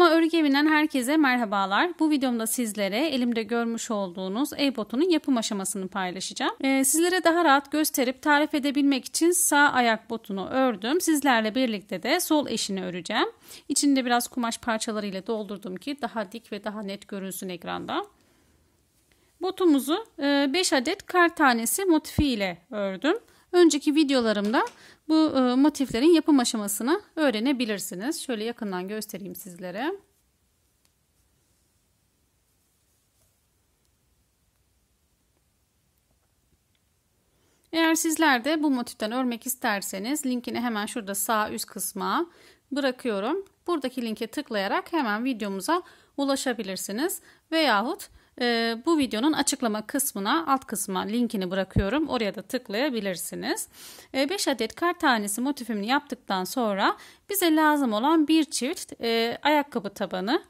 Koma Örgü herkese merhabalar. Bu videomda sizlere elimde görmüş olduğunuz e-botunun yapım aşamasını paylaşacağım. Ee, sizlere daha rahat gösterip tarif edebilmek için sağ ayak botunu ördüm. Sizlerle birlikte de sol eşini öreceğim. İçinde biraz kumaş parçalarıyla doldurdum ki daha dik ve daha net görünsün ekranda. Botumuzu 5 e, adet kar tanesi motifi ile ördüm. Önceki videolarımda bu e, motiflerin yapım aşamasını öğrenebilirsiniz. Şöyle yakından göstereyim sizlere. Eğer sizler de bu motiften örmek isterseniz linkini hemen şurada sağ üst kısma bırakıyorum. Buradaki linke tıklayarak hemen videomuza ulaşabilirsiniz. Veyahut ee, bu videonun açıklama kısmına alt kısma linkini bırakıyorum. Oraya da tıklayabilirsiniz. 5 ee, adet kar tanesi motifimini yaptıktan sonra bize lazım olan bir çift e, ayakkabı tabanı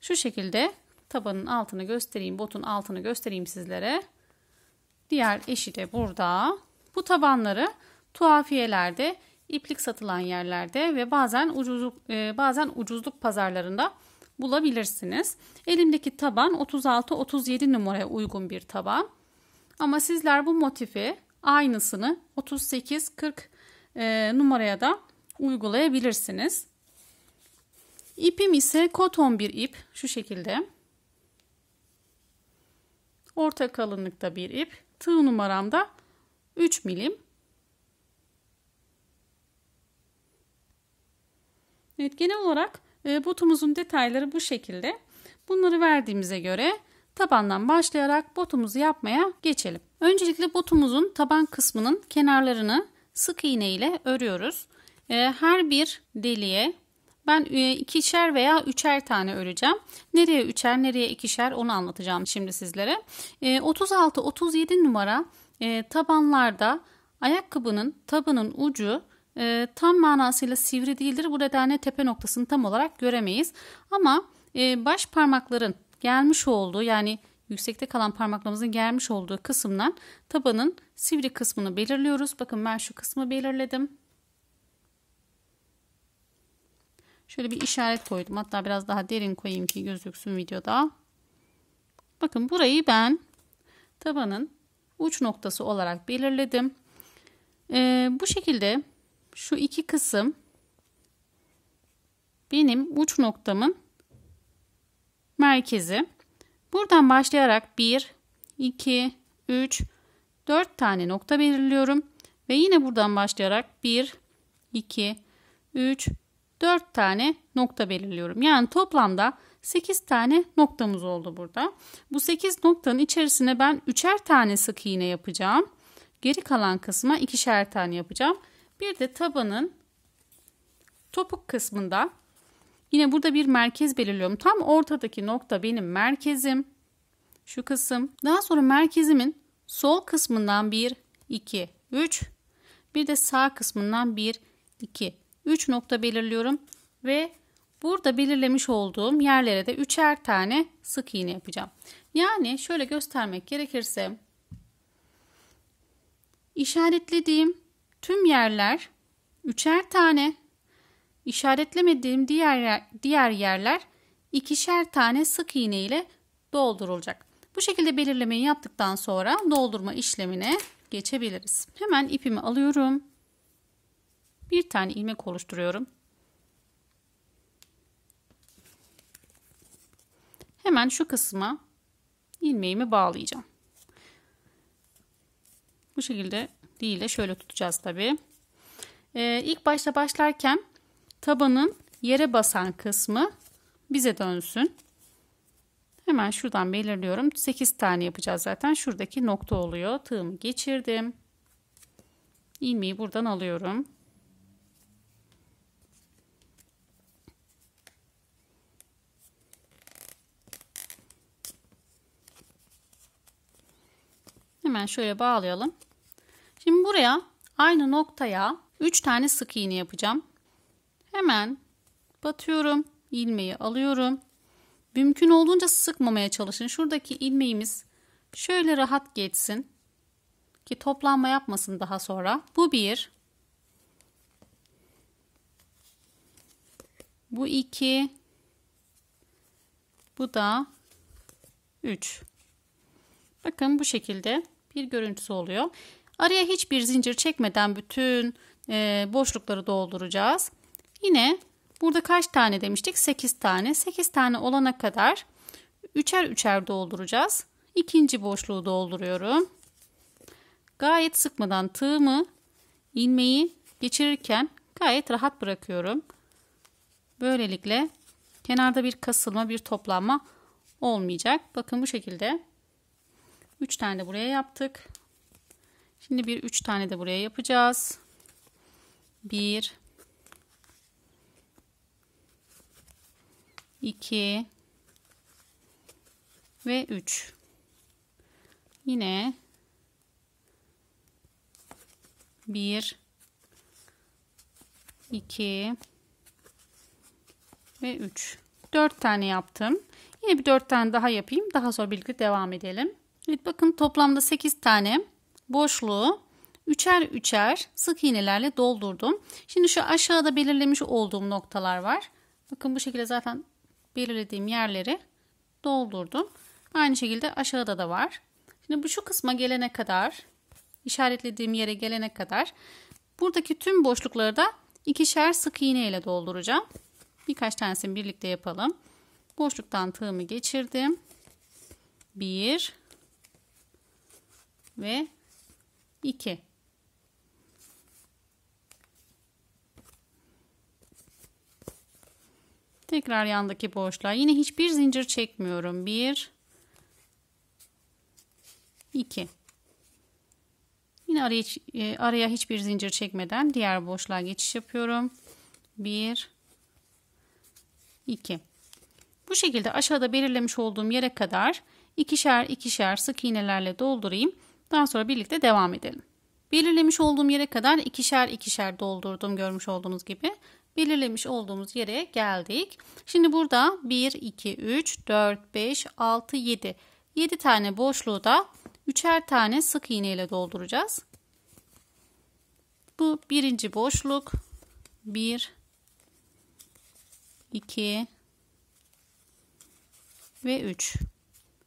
şu şekilde tabanın altını göstereyim, botun altını göstereyim sizlere. Diğer eşi de burada. Bu tabanları tuhafiyelerde, iplik satılan yerlerde ve bazen ucuzluk e, bazen ucuzluk pazarlarında bulabilirsiniz. Elimdeki taban 36-37 numaraya uygun bir taban. Ama sizler bu motifi aynısını 38-40 e, numaraya da uygulayabilirsiniz. İpim ise koton bir ip şu şekilde. Orta kalınlıkta bir ip. Tığ numaram da 3 milim. Evet genel olarak e, botumuzun detayları bu şekilde. Bunları verdiğimize göre tabandan başlayarak botumuzu yapmaya geçelim. Öncelikle botumuzun taban kısmının kenarlarını sık iğne ile örüyoruz. E, her bir deliğe ben e, ikişer veya üçer tane öreceğim. Nereye üçer, nereye ikişer onu anlatacağım şimdi sizlere. 36-37 numara tabanlarda ayakkabının tabının ucu e, tam manasıyla sivri değildir. Bu nedenle tepe noktasını tam olarak göremeyiz. Ama e, baş parmakların gelmiş olduğu yani yüksekte kalan parmaklarımızın gelmiş olduğu kısımdan tabanın sivri kısmını belirliyoruz. Bakın ben şu kısmı belirledim. Şöyle bir işaret koydum. Hatta biraz daha derin koyayım ki gözüksün videoda. Bakın burayı ben tabanın uç noktası olarak belirledim. Ee, bu şekilde şu iki kısım benim uç noktamın merkezi. Buradan başlayarak 1, 2, 3, 4 tane nokta belirliyorum. Ve yine buradan başlayarak 1, 2, 3, 4 tane nokta belirliyorum. Yani toplamda 8 tane noktamız oldu burada. Bu 8 noktanın içerisine ben 3'er tane sık iğne yapacağım. Geri kalan kısma 2'şer tane yapacağım. Bir de tabanın topuk kısmında yine burada bir merkez belirliyorum. Tam ortadaki nokta benim merkezim. Şu kısım. Daha sonra merkezimin sol kısmından 1, 2, 3. Bir de sağ kısmından 1, 2, 3 nokta belirliyorum. Ve burada belirlemiş olduğum yerlere de üçer tane sık iğne yapacağım. Yani şöyle göstermek gerekirse işaretlediğim Tüm yerler üçer tane. İşaretlemediğim diğer diğer yerler ikişer tane sık iğne ile doldurulacak. Bu şekilde belirlemeyi yaptıktan sonra doldurma işlemine geçebiliriz. Hemen ipimi alıyorum. Bir tane ilmek oluşturuyorum. Hemen şu kısma ilmeğimi bağlayacağım. Bu şekilde ile şöyle tutacağız tabi. Ee, ilk başta başlarken tabanın yere basan kısmı bize dönsün. Hemen şuradan belirliyorum. 8 tane yapacağız zaten. Şuradaki nokta oluyor. Tığımı geçirdim. İlmeği buradan alıyorum. Hemen şöyle bağlayalım. Şimdi buraya aynı noktaya 3 tane sık iğne yapacağım. Hemen batıyorum. ilmeği alıyorum. Mümkün olduğunca sıkmamaya çalışın. Şuradaki ilmeğimiz şöyle rahat geçsin. Ki toplanma yapmasın daha sonra. Bu bir. Bu iki. Bu da üç. Bakın bu şekilde bir görüntüsü oluyor. Araya hiçbir zincir çekmeden bütün e, boşlukları dolduracağız. Yine burada kaç tane demiştik? 8 tane. 8 tane olana kadar üçer üçer dolduracağız. İkinci boşluğu dolduruyorum. Gayet sıkmadan tığımı ilmeği geçirirken gayet rahat bırakıyorum. Böylelikle kenarda bir kasılma, bir toplanma olmayacak. Bakın bu şekilde 3 tane buraya yaptık. Şimdi bir üç tane de buraya yapacağız. Bir, iki ve üç. Yine bir, iki ve üç. Dört tane yaptım. Yine bir dört tane daha yapayım. Daha sonra birlikte devam edelim. Evet bakın toplamda sekiz tane boşluğu üçer üçer sık iğnelerle doldurdum. Şimdi şu aşağıda belirlemiş olduğum noktalar var. Bakın bu şekilde zaten belirlediğim yerleri doldurdum. Aynı şekilde aşağıda da var. Şimdi bu şu kısma gelene kadar işaretlediğim yere gelene kadar buradaki tüm boşlukları da ikişer sık iğne ile dolduracağım. Birkaç tanesini birlikte yapalım. Boşluktan tığımı geçirdim. 1 ve 2 Tekrar yandaki boşluğa yine hiçbir zincir çekmiyorum. 1 2 Yine araya, e, araya hiçbir zincir çekmeden diğer boşluğa geçiş yapıyorum. 1 2 Bu şekilde aşağıda belirlemiş olduğum yere kadar ikişer ikişer sık iğnelerle doldurayım. Daha sonra birlikte devam edelim. Belirlemiş olduğum yere kadar ikişer ikişer doldurdum görmüş olduğunuz gibi. Belirlemiş olduğumuz yere geldik. Şimdi burada 1, 2, 3, 4, 5, 6, 7. 7 tane boşluğu da üçer tane sık iğne ile dolduracağız. Bu birinci boşluk. 1, 2 ve 3.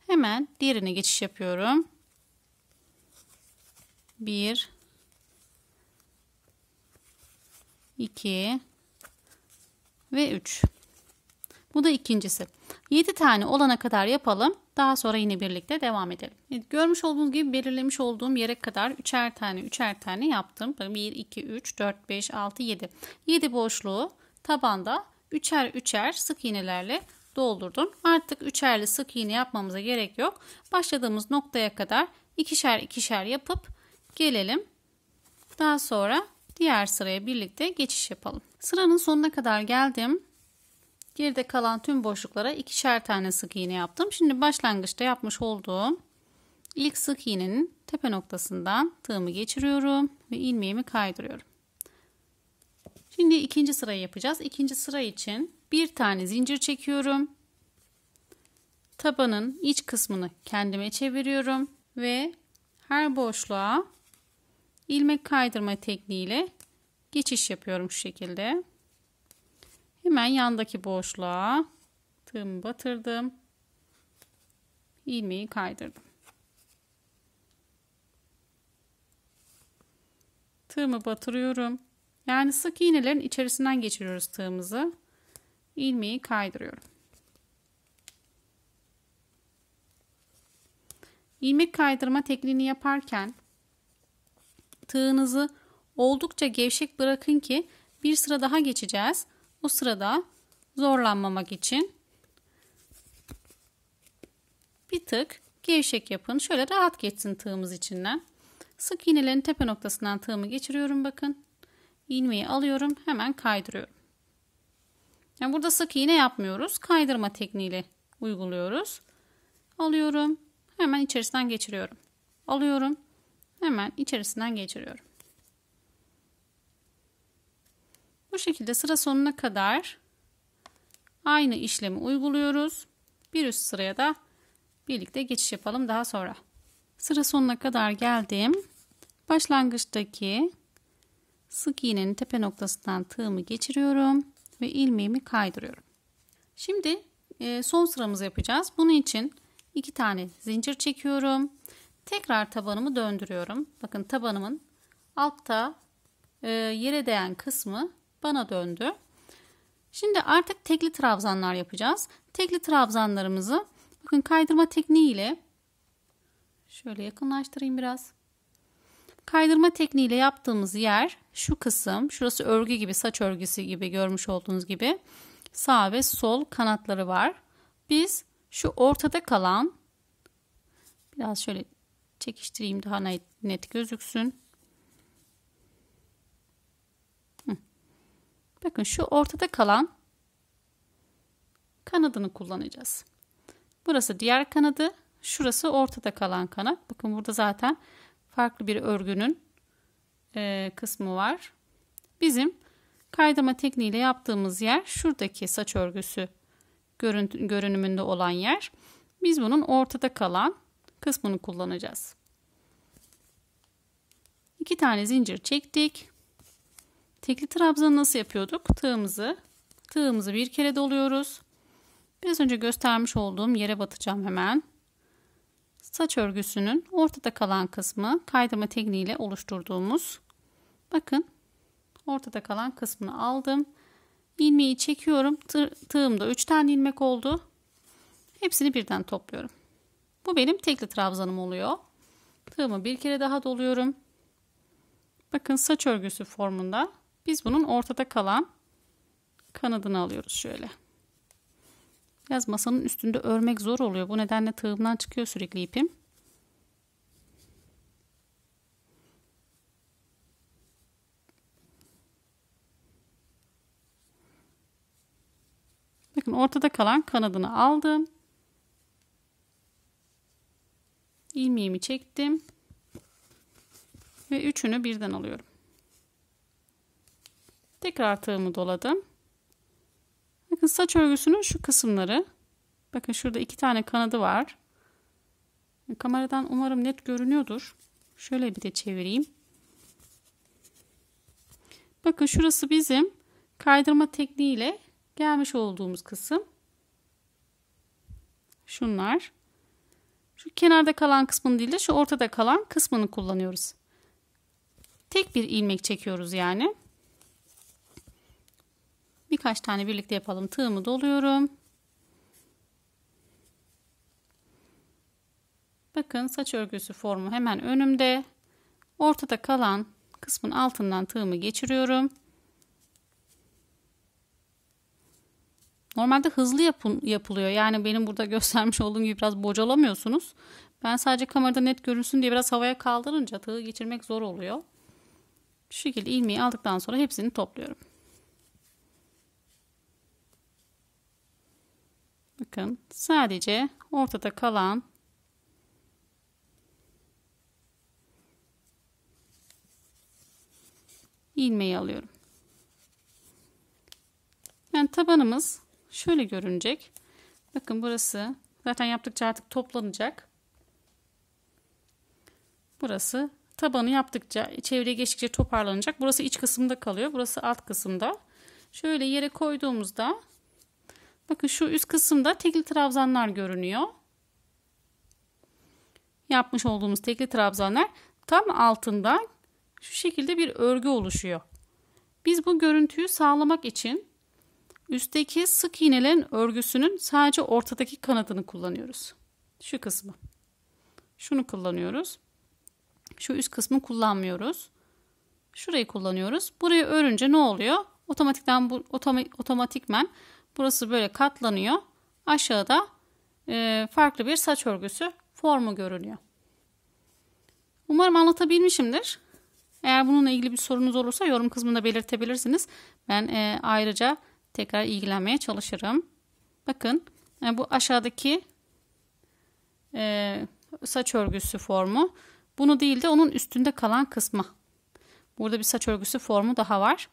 Hemen diğerine geçiş yapıyorum. 1 2 ve 3. Bu da ikincisi. 7 tane olana kadar yapalım. Daha sonra yine birlikte devam edelim. Evet, görmüş olduğunuz gibi belirlemiş olduğum yere kadar üçer tane üçer tane yaptım. 1, 2, 3, 4, 5, 6, 7. 7 boşluğu tabanda üçer üçer sık iğnelerle doldurdum. Artık üçerli sık iğne yapmamıza gerek yok. Başladığımız noktaya kadar ikişer ikişer yapıp gelelim. Daha sonra diğer sıraya birlikte geçiş yapalım. Sıranın sonuna kadar geldim. Geride kalan tüm boşluklara ikişer tane sık iğne yaptım. Şimdi başlangıçta yapmış olduğum ilk sık iğnenin tepe noktasından tığımı geçiriyorum ve ilmeğimi kaydırıyorum. Şimdi ikinci sırayı yapacağız. İkinci sıra için bir tane zincir çekiyorum. Tabanın iç kısmını kendime çeviriyorum ve her boşluğa ilmek kaydırma tekniğiyle geçiş yapıyorum şu şekilde. Hemen yandaki boşluğa tığımı batırdım. ilmeği kaydırdım. Tığımı batırıyorum. Yani sık iğnelerin içerisinden geçiriyoruz tığımızı. ilmeği kaydırıyorum. İlmek kaydırma tekniğini yaparken tığınızı oldukça gevşek bırakın ki bir sıra daha geçeceğiz. O sırada zorlanmamak için bir tık gevşek yapın. Şöyle rahat geçsin tığımız içinden. Sık iğnelerin tepe noktasından tığımı geçiriyorum bakın. İğneyi alıyorum hemen kaydırıyorum. Yani burada sık iğne yapmıyoruz. Kaydırma tekniğiyle uyguluyoruz. Alıyorum. Hemen içerisinden geçiriyorum. Alıyorum hemen içerisinden geçiriyorum. Bu şekilde sıra sonuna kadar aynı işlemi uyguluyoruz. Bir üst sıraya da birlikte geçiş yapalım daha sonra. Sıra sonuna kadar geldim. Başlangıçtaki sık iğnenin tepe noktasından tığımı geçiriyorum ve ilmeğimi kaydırıyorum. Şimdi e, son sıramızı yapacağız. Bunun için iki tane zincir çekiyorum Tekrar tabanımı döndürüyorum. Bakın tabanımın altta e, yere değen kısmı bana döndü. Şimdi artık tekli trabzanlar yapacağız. Tekli trabzanlarımızı bakın kaydırma tekniği ile şöyle yakınlaştırayım biraz. Kaydırma tekniğiyle yaptığımız yer şu kısım. Şurası örgü gibi, saç örgüsü gibi görmüş olduğunuz gibi sağ ve sol kanatları var. Biz şu ortada kalan biraz şöyle çekiştireyim daha net gözüksün. Bakın şu ortada kalan kanadını kullanacağız. Burası diğer kanadı. Şurası ortada kalan kanat. Bakın burada zaten farklı bir örgünün e, kısmı var. Bizim kaydırma tekniğiyle yaptığımız yer şuradaki saç örgüsü görüntü, görünümünde olan yer. Biz bunun ortada kalan kısmını kullanacağız. İki tane zincir çektik. Tekli trabzanı nasıl yapıyorduk? Tığımızı, tığımızı bir kere doluyoruz. Biraz önce göstermiş olduğum yere batacağım hemen. Saç örgüsünün ortada kalan kısmı kaydırma tekniğiyle oluşturduğumuz. Bakın ortada kalan kısmını aldım. İlmeği çekiyorum. Tığımda 3 tane ilmek oldu. Hepsini birden topluyorum. Bu benim tekli trabzanım oluyor. Tığımı bir kere daha doluyorum. Bakın saç örgüsü formunda biz bunun ortada kalan kanadını alıyoruz şöyle. Biraz masanın üstünde örmek zor oluyor. Bu nedenle tığımdan çıkıyor sürekli ipim. Bakın ortada kalan kanadını aldım. ilmeğimi çektim ve üçünü birden alıyorum. Tekrar tığımı doladım. Bakın saç örgüsünün şu kısımları. Bakın şurada iki tane kanadı var. Kameradan umarım net görünüyordur. Şöyle bir de çevireyim. Bakın şurası bizim kaydırma tekniğiyle gelmiş olduğumuz kısım. Şunlar. Şu kenarda kalan kısmını değil de şu ortada kalan kısmını kullanıyoruz. Tek bir ilmek çekiyoruz yani. Birkaç tane birlikte yapalım. Tığımı doluyorum. Bakın saç örgüsü formu hemen önümde. Ortada kalan kısmın altından tığımı geçiriyorum. Normalde hızlı yapın, yapılıyor. Yani benim burada göstermiş olduğum gibi biraz bocalamıyorsunuz. Ben sadece kamerada net görünsün diye biraz havaya kaldırınca tığı geçirmek zor oluyor. Şu şekilde ilmeği aldıktan sonra hepsini topluyorum. Bakın sadece ortada kalan ilmeği alıyorum. Yani tabanımız şöyle görünecek. Bakın burası zaten yaptıkça artık toplanacak. Burası tabanı yaptıkça çevreye geçtikçe toparlanacak. Burası iç kısımda kalıyor. Burası alt kısımda. Şöyle yere koyduğumuzda bakın şu üst kısımda tekli trabzanlar görünüyor. Yapmış olduğumuz tekli trabzanlar tam altında şu şekilde bir örgü oluşuyor. Biz bu görüntüyü sağlamak için Üstteki sık iğnelerin örgüsünün sadece ortadaki kanadını kullanıyoruz. Şu kısmı. Şunu kullanıyoruz. Şu üst kısmı kullanmıyoruz. Şurayı kullanıyoruz. Burayı örünce ne oluyor? Otomatikten bu otoma, otomatikmen burası böyle katlanıyor. Aşağıda e, farklı bir saç örgüsü formu görünüyor. Umarım anlatabilmişimdir. Eğer bununla ilgili bir sorunuz olursa yorum kısmında belirtebilirsiniz. Ben e, ayrıca tekrar ilgilenmeye çalışırım. Bakın e, bu aşağıdaki e, saç örgüsü formu. Bunu değil de onun üstünde kalan kısmı. Burada bir saç örgüsü formu daha var.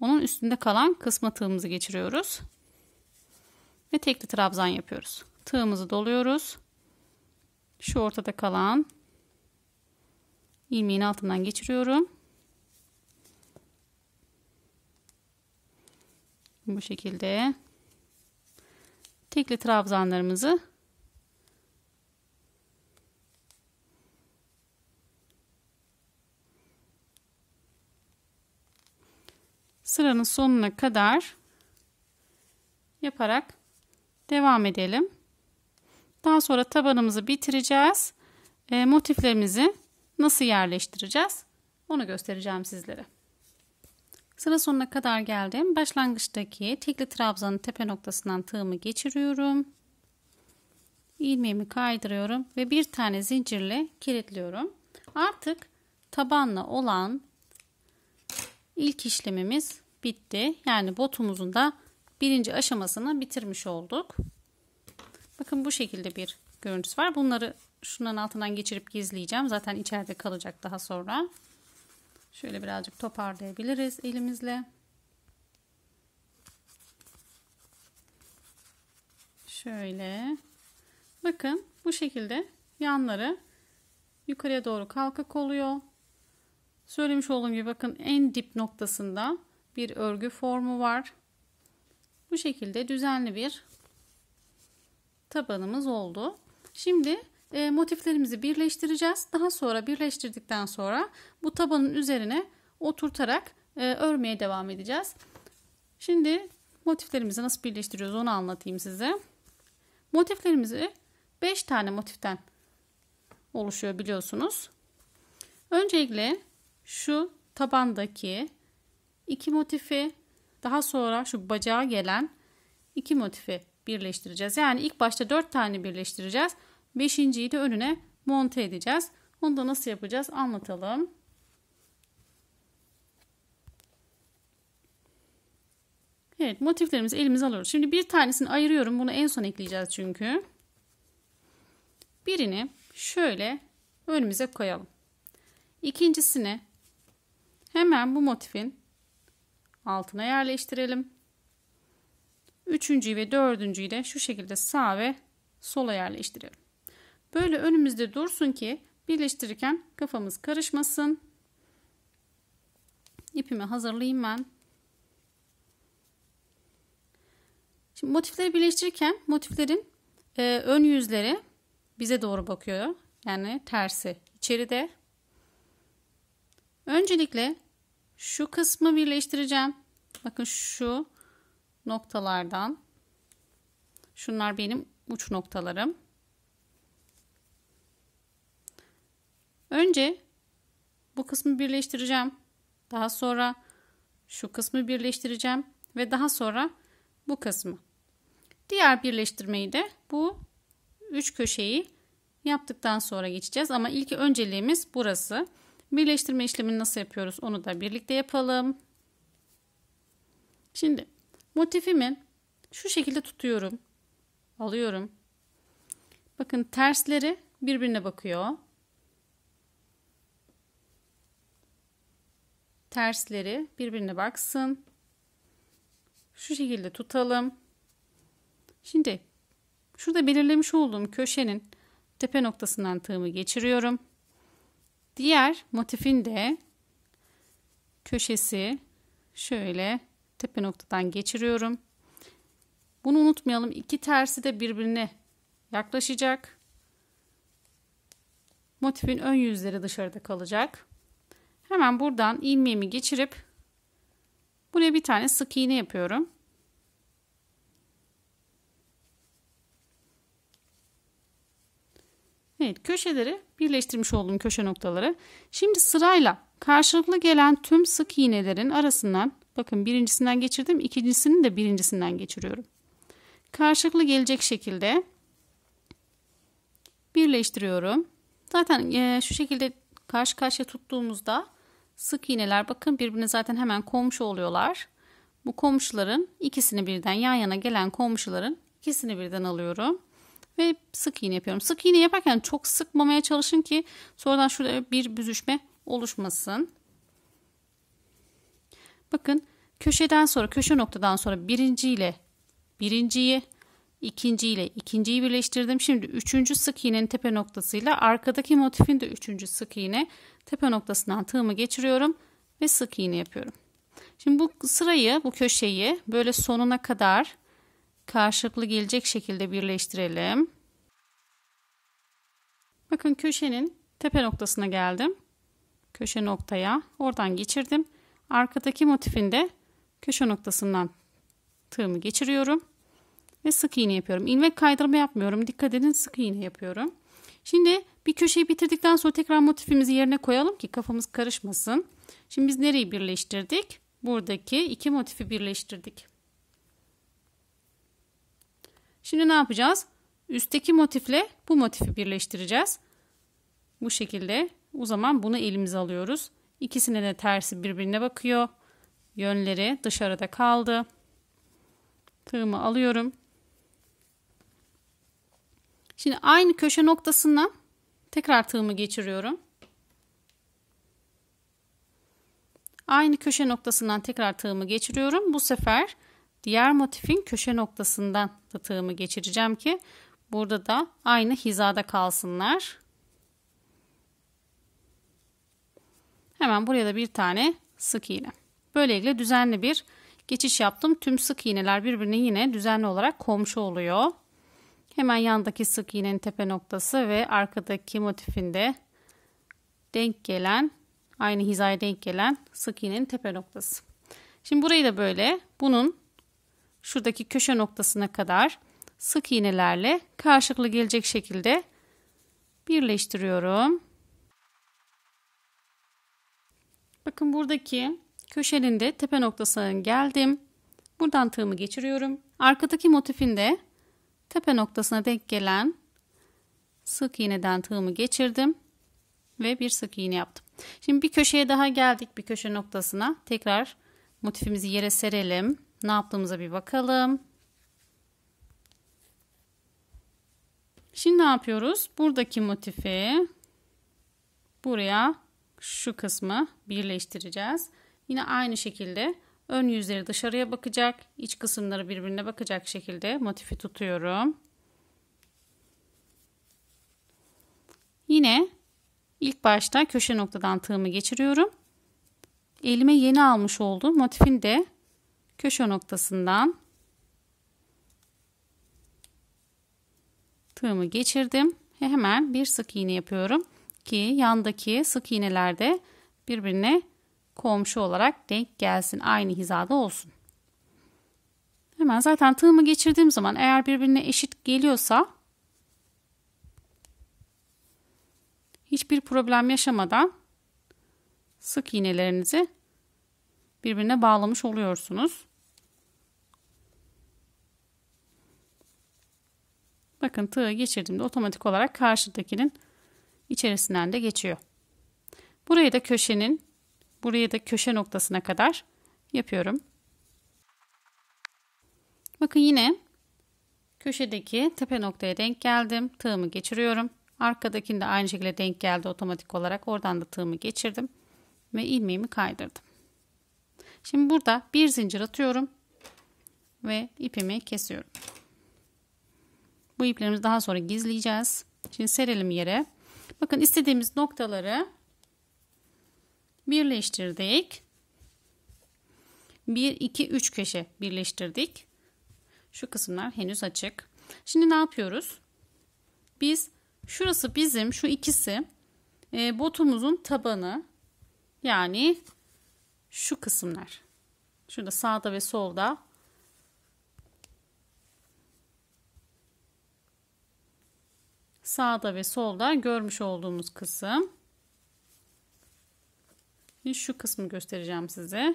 Onun üstünde kalan kısmı tığımızı geçiriyoruz. Ve tekli trabzan yapıyoruz. Tığımızı doluyoruz. Şu ortada kalan ilmeğin altından geçiriyorum. Bu şekilde tekli trabzanlarımızı sıranın sonuna kadar yaparak devam edelim. Daha sonra tabanımızı bitireceğiz. E, motiflerimizi nasıl yerleştireceğiz onu göstereceğim sizlere. Sıra sonuna kadar geldim. Başlangıçtaki tekli trabzanın tepe noktasından tığımı geçiriyorum. Ilmeğimi kaydırıyorum ve bir tane zincirle kilitliyorum. Artık tabanla olan ilk işlemimiz bitti. Yani botumuzun da birinci aşamasını bitirmiş olduk. Bakın bu şekilde bir görüntüsü var. Bunları şunların altından geçirip gizleyeceğim. Zaten içeride kalacak daha sonra. Şöyle birazcık toparlayabiliriz elimizle. Şöyle. Bakın bu şekilde yanları yukarıya doğru kalkık oluyor. Söylemiş olduğum gibi bakın en dip noktasında bir örgü formu var. Bu şekilde düzenli bir tabanımız oldu. Şimdi e, motiflerimizi birleştireceğiz. Daha sonra birleştirdikten sonra bu tabanın üzerine oturtarak e, örmeye devam edeceğiz. Şimdi motiflerimizi nasıl birleştiriyoruz onu anlatayım size. Motiflerimizi 5 tane motiften oluşuyor biliyorsunuz. Öncelikle şu tabandaki iki motifi daha sonra şu bacağa gelen iki motifi birleştireceğiz. Yani ilk başta 4 tane birleştireceğiz. Beşinciyi de önüne monte edeceğiz. Onu da nasıl yapacağız anlatalım. Evet motiflerimizi elimize alıyoruz. Şimdi bir tanesini ayırıyorum. Bunu en son ekleyeceğiz çünkü. Birini şöyle önümüze koyalım. İkincisini hemen bu motifin altına yerleştirelim. Üçüncüyü ve dördüncüyü de şu şekilde sağ ve sola yerleştirelim. Böyle önümüzde dursun ki birleştirirken kafamız karışmasın. İpimi hazırlayayım ben. Şimdi motifleri birleştirirken motiflerin e, ön yüzleri bize doğru bakıyor. Yani tersi içeride. Öncelikle şu kısmı birleştireceğim. Bakın şu noktalardan. Şunlar benim uç noktalarım. Önce bu kısmı birleştireceğim. Daha sonra şu kısmı birleştireceğim ve daha sonra bu kısmı. Diğer birleştirmeyi de bu üç köşeyi yaptıktan sonra geçeceğiz ama ilk önceliğimiz burası. Birleştirme işlemini nasıl yapıyoruz onu da birlikte yapalım. Şimdi motifimi şu şekilde tutuyorum. Alıyorum. Bakın tersleri birbirine bakıyor. tersleri birbirine baksın. Şu şekilde tutalım. Şimdi şurada belirlemiş olduğum köşenin tepe noktasından tığımı geçiriyorum. Diğer motifin de köşesi şöyle tepe noktadan geçiriyorum. Bunu unutmayalım. İki tersi de birbirine yaklaşacak. Motifin ön yüzleri dışarıda kalacak. Hemen buradan ilmeğimi geçirip buraya bir tane sık iğne yapıyorum. Evet köşeleri birleştirmiş olduğum köşe noktaları. Şimdi sırayla karşılıklı gelen tüm sık iğnelerin arasından bakın birincisinden geçirdim ikincisini de birincisinden geçiriyorum. Karşılıklı gelecek şekilde birleştiriyorum. Zaten e, şu şekilde karşı karşıya tuttuğumuzda Sık iğneler bakın birbirine zaten hemen komşu oluyorlar. Bu komşuların ikisini birden yan yana gelen komşuların ikisini birden alıyorum. Ve sık iğne yapıyorum. Sık iğne yaparken çok sıkmamaya çalışın ki sonradan şurada bir büzüşme oluşmasın. Bakın köşeden sonra köşe noktadan sonra birinci ile birinciyi ikinci ile ikinciyi birleştirdim. Şimdi üçüncü sık iğnenin tepe noktasıyla arkadaki motifin de üçüncü sık iğne tepe noktasından tığımı geçiriyorum ve sık iğne yapıyorum. Şimdi bu sırayı bu köşeyi böyle sonuna kadar karşılıklı gelecek şekilde birleştirelim. Bakın köşenin tepe noktasına geldim. Köşe noktaya oradan geçirdim. Arkadaki motifin de köşe noktasından tığımı geçiriyorum ve sık iğne yapıyorum. İlmek kaydırma yapmıyorum. Dikkat edin sık iğne yapıyorum. Şimdi bir köşeyi bitirdikten sonra tekrar motifimizi yerine koyalım ki kafamız karışmasın. Şimdi biz nereyi birleştirdik? Buradaki iki motifi birleştirdik. Şimdi ne yapacağız? Üstteki motifle bu motifi birleştireceğiz. Bu şekilde o zaman bunu elimize alıyoruz. İkisine de tersi birbirine bakıyor. Yönleri dışarıda kaldı. Tığımı alıyorum. Şimdi aynı köşe noktasından tekrar tığımı geçiriyorum. Aynı köşe noktasından tekrar tığımı geçiriyorum. Bu sefer diğer motifin köşe noktasından da tığımı geçireceğim ki burada da aynı hizada kalsınlar. Hemen buraya da bir tane sık iğne. Böylelikle düzenli bir geçiş yaptım. Tüm sık iğneler birbirine yine düzenli olarak komşu oluyor. Hemen yandaki sık iğnenin tepe noktası ve arkadaki motifinde denk gelen, aynı hizaya denk gelen sık iğnenin tepe noktası. Şimdi burayı da böyle bunun şuradaki köşe noktasına kadar sık iğnelerle karşılıklı gelecek şekilde birleştiriyorum. Bakın buradaki köşenin de tepe noktasına geldim. Buradan tığımı geçiriyorum. Arkadaki motifinde tepe noktasına denk gelen sık iğneden tığımı geçirdim ve bir sık iğne yaptım. Şimdi bir köşeye daha geldik bir köşe noktasına. Tekrar motifimizi yere serelim. Ne yaptığımıza bir bakalım. Şimdi ne yapıyoruz? Buradaki motifi buraya şu kısmı birleştireceğiz. Yine aynı şekilde Ön yüzleri dışarıya bakacak. iç kısımları birbirine bakacak şekilde motifi tutuyorum. Yine ilk başta köşe noktadan tığımı geçiriyorum. Elime yeni almış olduğum motifin de köşe noktasından tığımı geçirdim. ve Hemen bir sık iğne yapıyorum ki yandaki sık iğnelerde birbirine komşu olarak denk gelsin. Aynı hizada olsun. Hemen zaten tığımı geçirdiğim zaman eğer birbirine eşit geliyorsa hiçbir problem yaşamadan sık iğnelerinizi birbirine bağlamış oluyorsunuz. Bakın tığı geçirdiğimde otomatik olarak karşıdakinin içerisinden de geçiyor. Buraya da köşenin Buraya da köşe noktasına kadar yapıyorum. Bakın yine köşedeki tepe noktaya denk geldim. Tığımı geçiriyorum. Arkadakini de aynı şekilde denk geldi otomatik olarak. Oradan da tığımı geçirdim ve ilmeğimi kaydırdım. Şimdi burada bir zincir atıyorum ve ipimi kesiyorum. Bu iplerimizi daha sonra gizleyeceğiz. Şimdi serelim yere. Bakın istediğimiz noktaları birleştirdik. 1, 2, 3 köşe birleştirdik. Şu kısımlar henüz açık. Şimdi ne yapıyoruz? Biz şurası bizim şu ikisi e, botumuzun tabanı yani şu kısımlar. Şurada sağda ve solda sağda ve solda görmüş olduğumuz kısım. Şimdi şu kısmı göstereceğim size.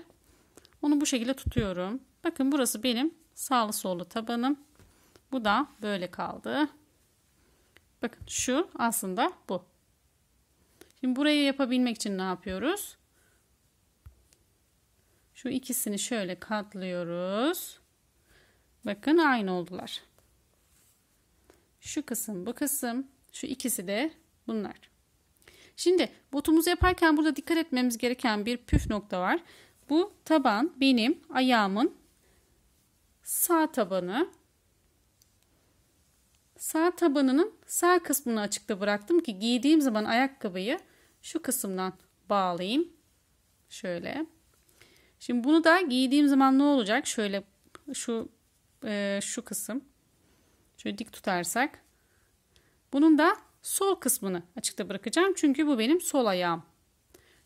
Onu bu şekilde tutuyorum. Bakın burası benim sağlı sollu tabanım. Bu da böyle kaldı. Bakın şu aslında bu. Şimdi burayı yapabilmek için ne yapıyoruz? Şu ikisini şöyle katlıyoruz. Bakın aynı oldular. Şu kısım bu kısım. Şu ikisi de bunlar. Şimdi botumuzu yaparken burada dikkat etmemiz gereken bir püf nokta var. Bu taban benim ayağımın sağ tabanı. Sağ tabanının sağ kısmını açıkta bıraktım ki giydiğim zaman ayakkabıyı şu kısımdan bağlayayım. Şöyle. Şimdi bunu da giydiğim zaman ne olacak? Şöyle şu e, şu kısım. Şöyle dik tutarsak. Bunun da Sol kısmını açıkta bırakacağım. Çünkü bu benim sol ayağım.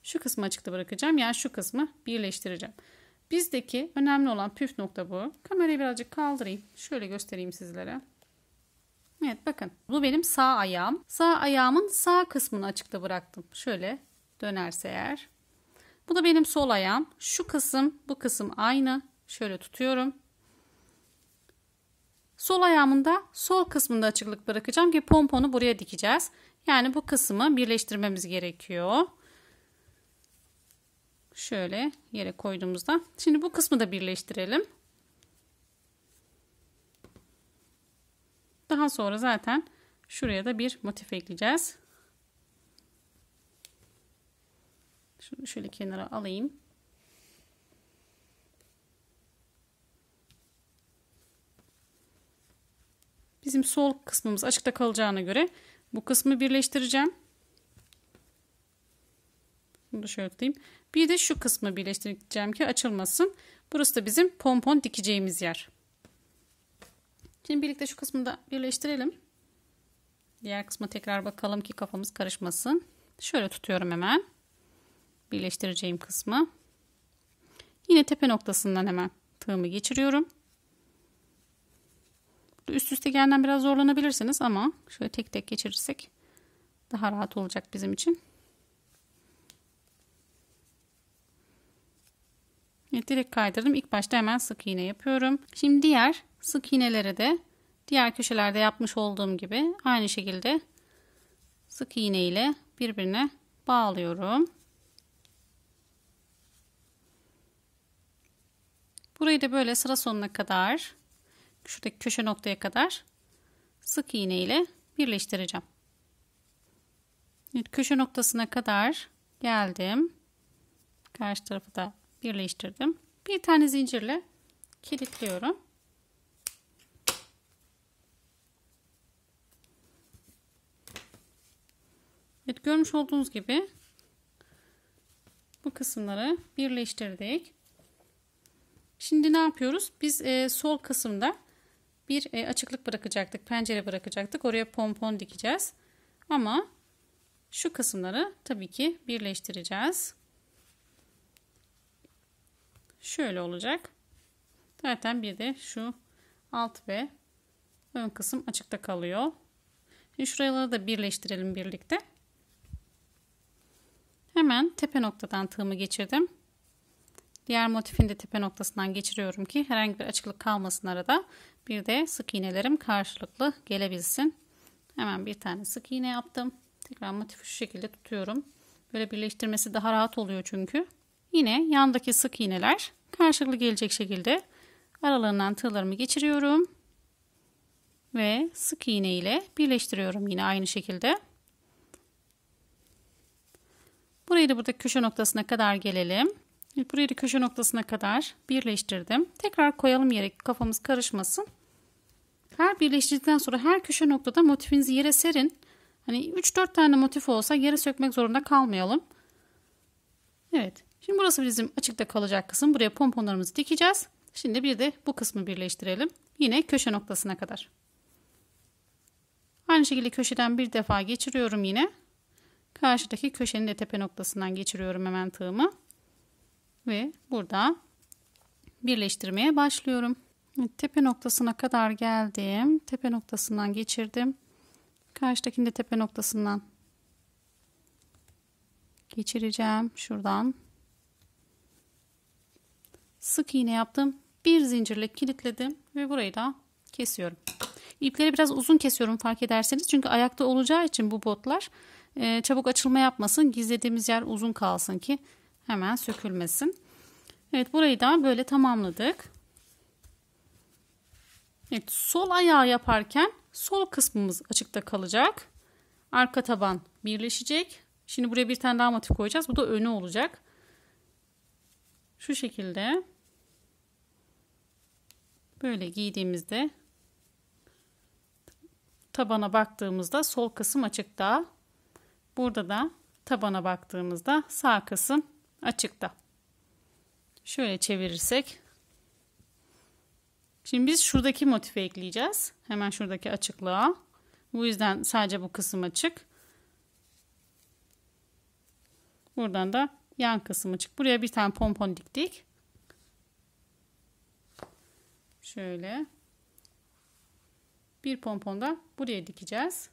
Şu kısmı açıkta bırakacağım. Yani şu kısmı birleştireceğim. Bizdeki önemli olan püf nokta bu. Kamerayı birazcık kaldırayım. Şöyle göstereyim sizlere. Evet bakın bu benim sağ ayağım. Sağ ayağımın sağ kısmını açıkta bıraktım. Şöyle dönerse eğer. Bu da benim sol ayağım. Şu kısım bu kısım aynı. Şöyle tutuyorum. Sol ayağımında sol kısmında açıklık bırakacağım ki pomponu buraya dikeceğiz. Yani bu kısmı birleştirmemiz gerekiyor. Şöyle yere koyduğumuzda. Şimdi bu kısmı da birleştirelim. Daha sonra zaten şuraya da bir motif ekleyeceğiz. Şunu şöyle kenara alayım. Bizim sol kısmımız açıkta kalacağına göre bu kısmı birleştireceğim. Bunu da şöyle tutayım. Bir de şu kısmı birleştireceğim ki açılmasın. Burası da bizim pompon dikeceğimiz yer. Şimdi birlikte şu kısmı da birleştirelim. Diğer kısma tekrar bakalım ki kafamız karışmasın. Şöyle tutuyorum hemen. Birleştireceğim kısmı. Yine tepe noktasından hemen tığımı geçiriyorum. Üst üste gelenden biraz zorlanabilirsiniz ama şöyle tek tek geçirirsek daha rahat olacak bizim için. Evet, direkt kaydırdım. İlk başta hemen sık iğne yapıyorum. Şimdi diğer sık iğnelere de diğer köşelerde yapmış olduğum gibi aynı şekilde sık iğne ile birbirine bağlıyorum. Burayı da böyle sıra sonuna kadar şuradaki köşe noktaya kadar sık iğne ile birleştireceğim. Evet, köşe noktasına kadar geldim. Karşı tarafı da birleştirdim. Bir tane zincirle kilitliyorum. Evet görmüş olduğunuz gibi bu kısımları birleştirdik. Şimdi ne yapıyoruz? Biz e, sol kısımda bir e, açıklık bırakacaktık. Pencere bırakacaktık. Oraya pompon dikeceğiz. Ama şu kısımları tabii ki birleştireceğiz. Şöyle olacak. Zaten bir de şu alt ve ön kısım açıkta kalıyor. Şimdi şuraları da birleştirelim birlikte. Hemen tepe noktadan tığımı geçirdim. Diğer motifin de tepe noktasından geçiriyorum ki herhangi bir açıklık kalmasın arada. Bir de sık iğnelerim karşılıklı gelebilsin. Hemen bir tane sık iğne yaptım. Tekrar motifi şu şekilde tutuyorum. Böyle birleştirmesi daha rahat oluyor çünkü. Yine yandaki sık iğneler karşılıklı gelecek şekilde aralığından tığlarımı geçiriyorum. Ve sık iğne ile birleştiriyorum yine aynı şekilde. Burayı da buradaki köşe noktasına kadar gelelim. Burayı da köşe noktasına kadar birleştirdim. Tekrar koyalım yere kafamız karışmasın. Her birleştirdikten sonra her köşe noktada motifinizi yere serin. Hani 3-4 tane motif olsa yere sökmek zorunda kalmayalım. Evet. Şimdi burası bizim açıkta kalacak kısım. Buraya pomponlarımızı dikeceğiz. Şimdi bir de bu kısmı birleştirelim. Yine köşe noktasına kadar. Aynı şekilde köşeden bir defa geçiriyorum yine. Karşıdaki köşenin de tepe noktasından geçiriyorum hemen tığımı ve burada birleştirmeye başlıyorum. Tepe noktasına kadar geldim. Tepe noktasından geçirdim. Karşıdakini de tepe noktasından geçireceğim. Şuradan sık iğne yaptım. Bir zincirle kilitledim ve burayı da kesiyorum. İpleri biraz uzun kesiyorum fark ederseniz. Çünkü ayakta olacağı için bu botlar e, çabuk açılma yapmasın. Gizlediğimiz yer uzun kalsın ki Hemen sökülmesin. Evet burayı da böyle tamamladık. Evet sol ayağı yaparken sol kısmımız açıkta kalacak. Arka taban birleşecek. Şimdi buraya bir tane daha motif koyacağız. Bu da önü olacak. Şu şekilde. Böyle giydiğimizde tabana baktığımızda sol kısım açıkta. Burada da tabana baktığımızda sağ kısım açıkta. Şöyle çevirirsek. Şimdi biz şuradaki motifi ekleyeceğiz. Hemen şuradaki açıklığa. Bu yüzden sadece bu kısım açık. Buradan da yan kısım açık. Buraya bir tane pompon diktik. Şöyle. Bir pompon da buraya dikeceğiz.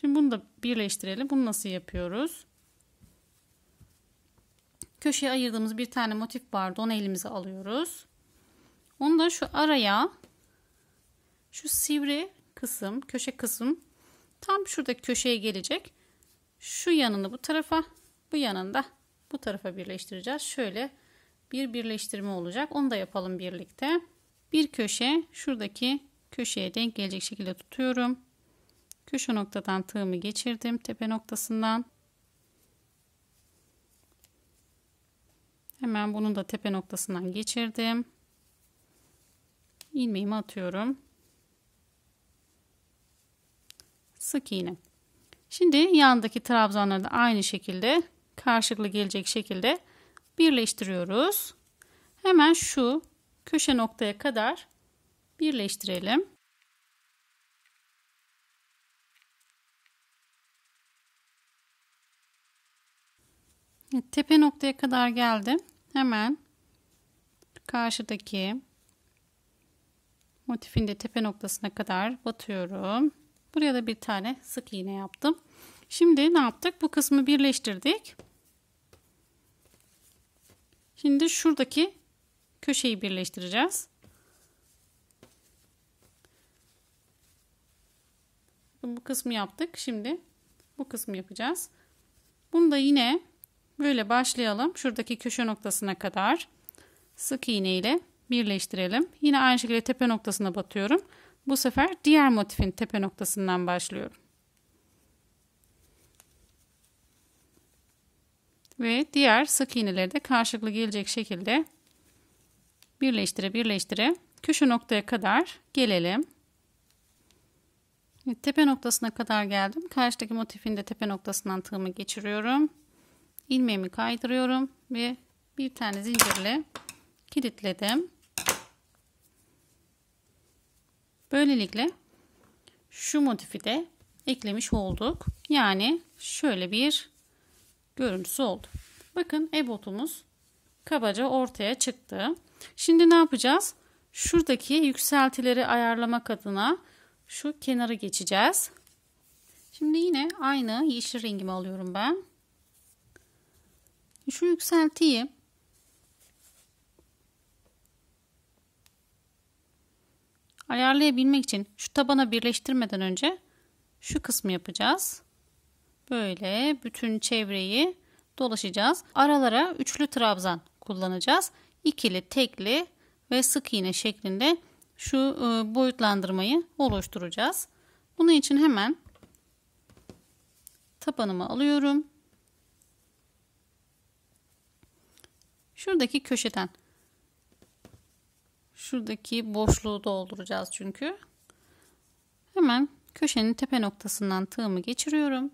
Şimdi bunu da birleştirelim. Bunu nasıl yapıyoruz? köşeye ayırdığımız bir tane motif vardı. Onu elimize alıyoruz. Onu da şu araya şu sivri kısım, köşe kısım tam şuradaki köşeye gelecek. Şu yanını bu tarafa, bu yanında bu tarafa birleştireceğiz. Şöyle bir birleştirme olacak. Onu da yapalım birlikte. Bir köşe şuradaki köşeye denk gelecek şekilde tutuyorum. Köşe noktadan tığımı geçirdim tepe noktasından. Hemen bunun da tepe noktasından geçirdim. Ilmeğimi atıyorum. Sık iğne. Şimdi yandaki trabzanları da aynı şekilde karşılıklı gelecek şekilde birleştiriyoruz. Hemen şu köşe noktaya kadar birleştirelim. tepe noktaya kadar geldim. Hemen karşıdaki motifin de tepe noktasına kadar batıyorum. Buraya da bir tane sık iğne yaptım. Şimdi ne yaptık? Bu kısmı birleştirdik. Şimdi şuradaki köşeyi birleştireceğiz. Bu kısmı yaptık. Şimdi bu kısmı yapacağız. Bunu da yine Böyle başlayalım. Şuradaki köşe noktasına kadar sık iğne ile birleştirelim. Yine aynı şekilde tepe noktasına batıyorum. Bu sefer diğer motifin tepe noktasından başlıyorum. Ve diğer sık iğneleri de karşılıklı gelecek şekilde birleştire birleştire köşe noktaya kadar gelelim. Tepe noktasına kadar geldim. Karşıdaki motifin de tepe noktasından tığımı geçiriyorum ilmeğimi kaydırıyorum ve bir tane zincirle kilitledim. Böylelikle şu motifi de eklemiş olduk. Yani şöyle bir görüntüsü oldu. Bakın ebotumuz kabaca ortaya çıktı. Şimdi ne yapacağız? Şuradaki yükseltileri ayarlamak adına şu kenara geçeceğiz. Şimdi yine aynı yeşil rengimi alıyorum ben. Şu yükseltiyi ayarlayabilmek için şu tabana birleştirmeden önce şu kısmı yapacağız. Böyle bütün çevreyi dolaşacağız. Aralara üçlü trabzan kullanacağız. İkili, tekli ve sık iğne şeklinde şu e, boyutlandırmayı oluşturacağız. Bunun için hemen tabanımı alıyorum. Şuradaki köşeden şuradaki boşluğu dolduracağız çünkü. Hemen köşenin tepe noktasından tığımı geçiriyorum.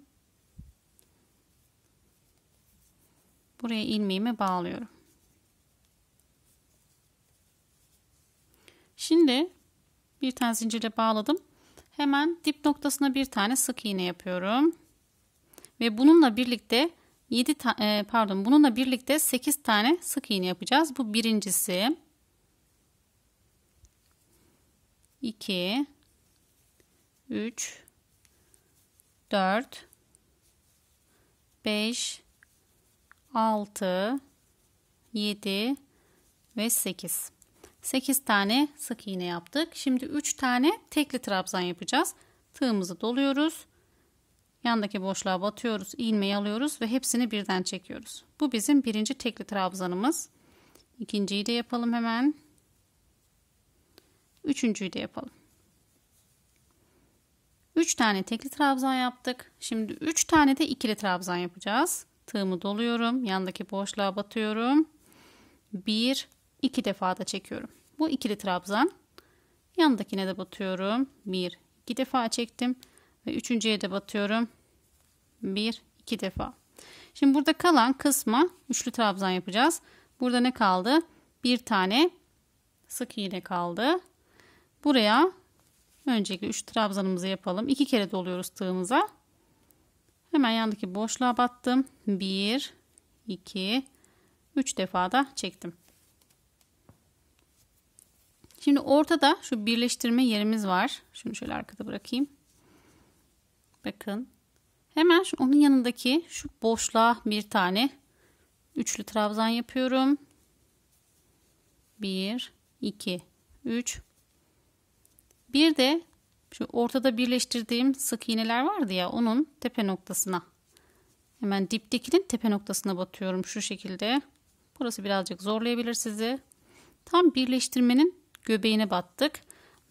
Buraya ilmeğimi bağlıyorum. Şimdi bir tane zincirle bağladım. Hemen dip noktasına bir tane sık iğne yapıyorum. Ve bununla birlikte 7 ta- e, pardon bununla birlikte 8 tane sık iğne yapacağız. Bu birincisi. 2 3 4 5 6 7 ve 8. 8 tane sık iğne yaptık. Şimdi 3 tane tekli trabzan yapacağız. Tığımızı doluyoruz. Yandaki boşluğa batıyoruz, ilmeği alıyoruz ve hepsini birden çekiyoruz. Bu bizim birinci tekli trabzanımız. İkinciyi de yapalım hemen. Üçüncüyü de yapalım. Üç tane tekli trabzan yaptık. Şimdi üç tane de ikili trabzan yapacağız. Tığımı doluyorum. Yandaki boşluğa batıyorum. Bir, iki defa da çekiyorum. Bu ikili trabzan. Yandakine de batıyorum. Bir, iki defa çektim ve üçüncüye de batıyorum. Bir, iki defa. Şimdi burada kalan kısma üçlü trabzan yapacağız. Burada ne kaldı? Bir tane sık iğne kaldı. Buraya öncelikle üç trabzanımızı yapalım. İki kere doluyoruz tığımıza. Hemen yandaki boşluğa battım. 1 2 3 defa da çektim. Şimdi ortada şu birleştirme yerimiz var. Şunu şöyle arkada bırakayım. Bakın. Hemen onun yanındaki şu boşluğa bir tane üçlü trabzan yapıyorum. 1, 2, 3. Bir de şu ortada birleştirdiğim sık iğneler vardı ya onun tepe noktasına. Hemen diptekinin tepe noktasına batıyorum şu şekilde. Burası birazcık zorlayabilir sizi. Tam birleştirmenin göbeğine battık.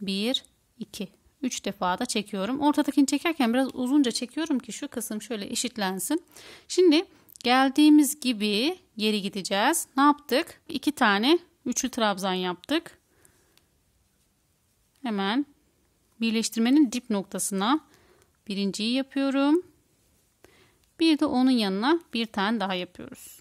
1, 2, 3 defa da çekiyorum. Ortadakini çekerken biraz uzunca çekiyorum ki şu kısım şöyle eşitlensin. Şimdi geldiğimiz gibi geri gideceğiz. Ne yaptık? 2 tane üçlü trabzan yaptık. Hemen birleştirmenin dip noktasına birinciyi yapıyorum. Bir de onun yanına bir tane daha yapıyoruz.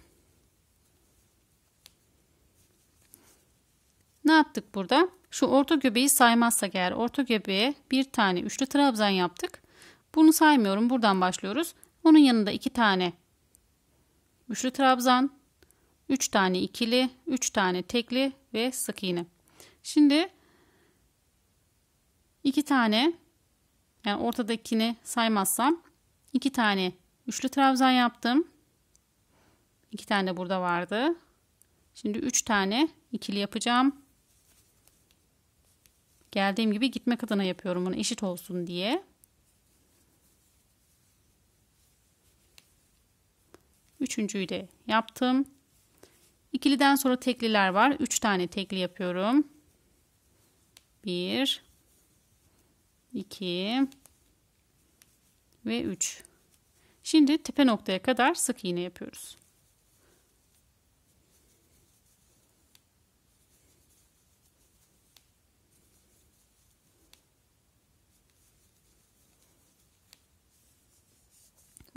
Ne yaptık burada? Şu orta göbeği saymazsak eğer orta göbeğe bir tane üçlü trabzan yaptık. Bunu saymıyorum. Buradan başlıyoruz. Onun yanında iki tane üçlü trabzan, üç tane ikili, üç tane tekli ve sık iğne. Şimdi iki tane yani ortadakini saymazsam iki tane üçlü trabzan yaptım. İki tane burada vardı. Şimdi üç tane ikili yapacağım. Geldiğim gibi gitmek adına yapıyorum bunu eşit olsun diye. Üçüncüyü de yaptım. İkiliden sonra tekliler var. Üç tane tekli yapıyorum. Bir, iki ve üç. Şimdi tepe noktaya kadar sık iğne yapıyoruz.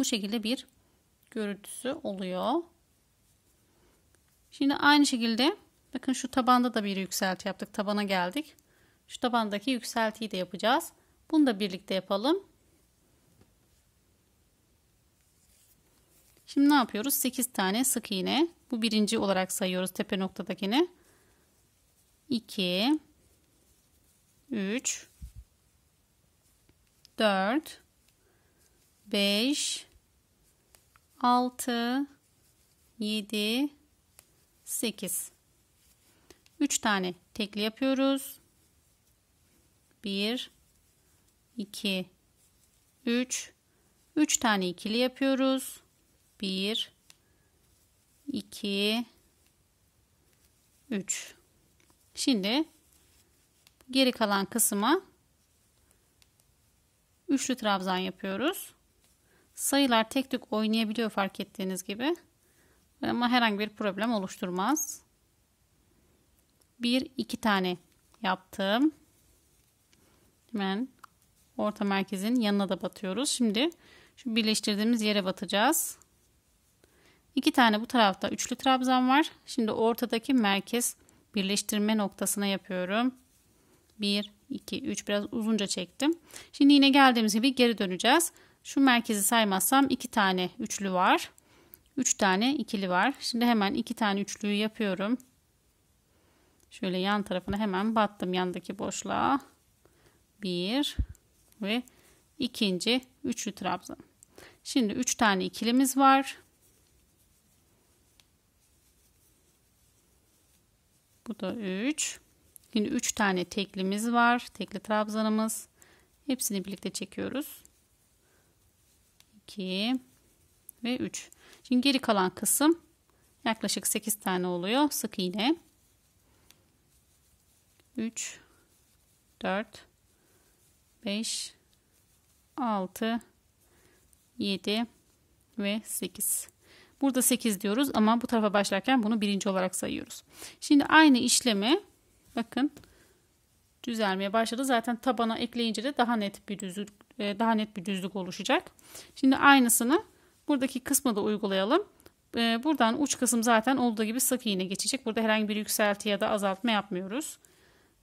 şekilde bir görüntüsü oluyor. Şimdi aynı şekilde bakın şu tabanda da bir yükselti yaptık. Tabana geldik. Şu tabandaki yükseltiyi de yapacağız. Bunu da birlikte yapalım. Şimdi ne yapıyoruz? 8 tane sık iğne. Bu birinci olarak sayıyoruz tepe noktadakini. 2 3 4 5 6 7 8 3 tane tekli yapıyoruz. 1 2 3 3 tane ikili yapıyoruz. 1 2 3 Şimdi geri kalan kısma üçlü trabzan yapıyoruz. Sayılar tek tük oynayabiliyor fark ettiğiniz gibi. Ama herhangi bir problem oluşturmaz. Bir iki tane yaptım. Hemen orta merkezin yanına da batıyoruz. Şimdi şu birleştirdiğimiz yere batacağız. İki tane bu tarafta üçlü trabzan var. Şimdi ortadaki merkez birleştirme noktasına yapıyorum. 1, 2, 3 biraz uzunca çektim. Şimdi yine geldiğimiz gibi geri döneceğiz. Şu merkezi saymazsam iki tane üçlü var. Üç tane ikili var. Şimdi hemen iki tane üçlüyü yapıyorum. Şöyle yan tarafına hemen battım yandaki boşluğa. Bir ve ikinci üçlü trabzan. Şimdi üç tane ikilimiz var. Bu da 3. Yine 3 tane teklimiz var. Tekli trabzanımız. Hepsini birlikte çekiyoruz. 2 ve 3. Şimdi geri kalan kısım yaklaşık 8 tane oluyor. Sık iğne. 3 4 5 6 7 ve 8. Burada 8 diyoruz ama bu tarafa başlarken bunu birinci olarak sayıyoruz. Şimdi aynı işlemi bakın düzelmeye başladı. Zaten tabana ekleyince de daha net bir düzlük, e, daha net bir düzlük oluşacak. Şimdi aynısını buradaki kısma da uygulayalım. E, buradan uç kısım zaten olduğu gibi sık iğne geçecek. Burada herhangi bir yükselti ya da azaltma yapmıyoruz.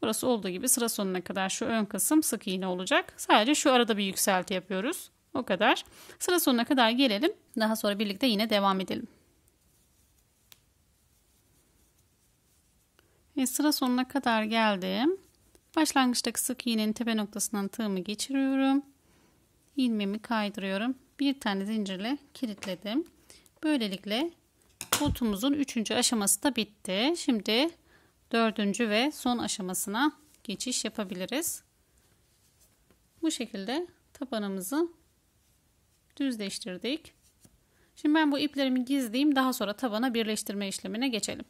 Burası olduğu gibi sıra sonuna kadar şu ön kısım sık iğne olacak. Sadece şu arada bir yükselti yapıyoruz. O kadar. Sıra sonuna kadar gelelim. Daha sonra birlikte yine devam edelim. Ve sıra sonuna kadar geldim. Başlangıçtaki sık iğnenin tepe noktasından tığımı geçiriyorum ilmeğimi kaydırıyorum. Bir tane zincirle kilitledim. Böylelikle botumuzun üçüncü aşaması da bitti. Şimdi dördüncü ve son aşamasına geçiş yapabiliriz. Bu şekilde tabanımızı düzleştirdik. Şimdi ben bu iplerimi gizleyeyim. Daha sonra tabana birleştirme işlemine geçelim.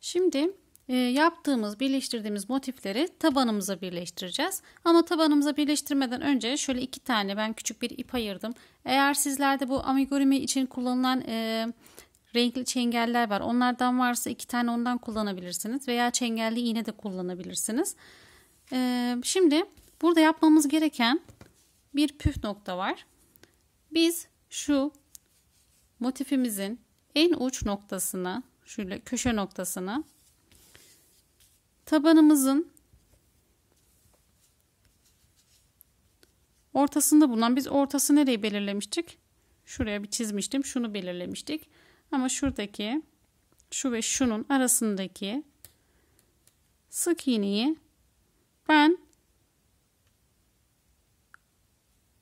Şimdi ee, yaptığımız, birleştirdiğimiz motifleri tabanımıza birleştireceğiz. Ama tabanımıza birleştirmeden önce şöyle iki tane ben küçük bir ip ayırdım. Eğer sizlerde bu amigurumi için kullanılan e, renkli çengeller var. Onlardan varsa iki tane ondan kullanabilirsiniz. Veya çengelli iğne de kullanabilirsiniz. E, şimdi burada yapmamız gereken bir püf nokta var. Biz şu motifimizin en uç noktasına, şöyle köşe noktasına tabanımızın ortasında bulunan biz ortası nereyi belirlemiştik? Şuraya bir çizmiştim. Şunu belirlemiştik. Ama şuradaki şu ve şunun arasındaki sık iğneyi ben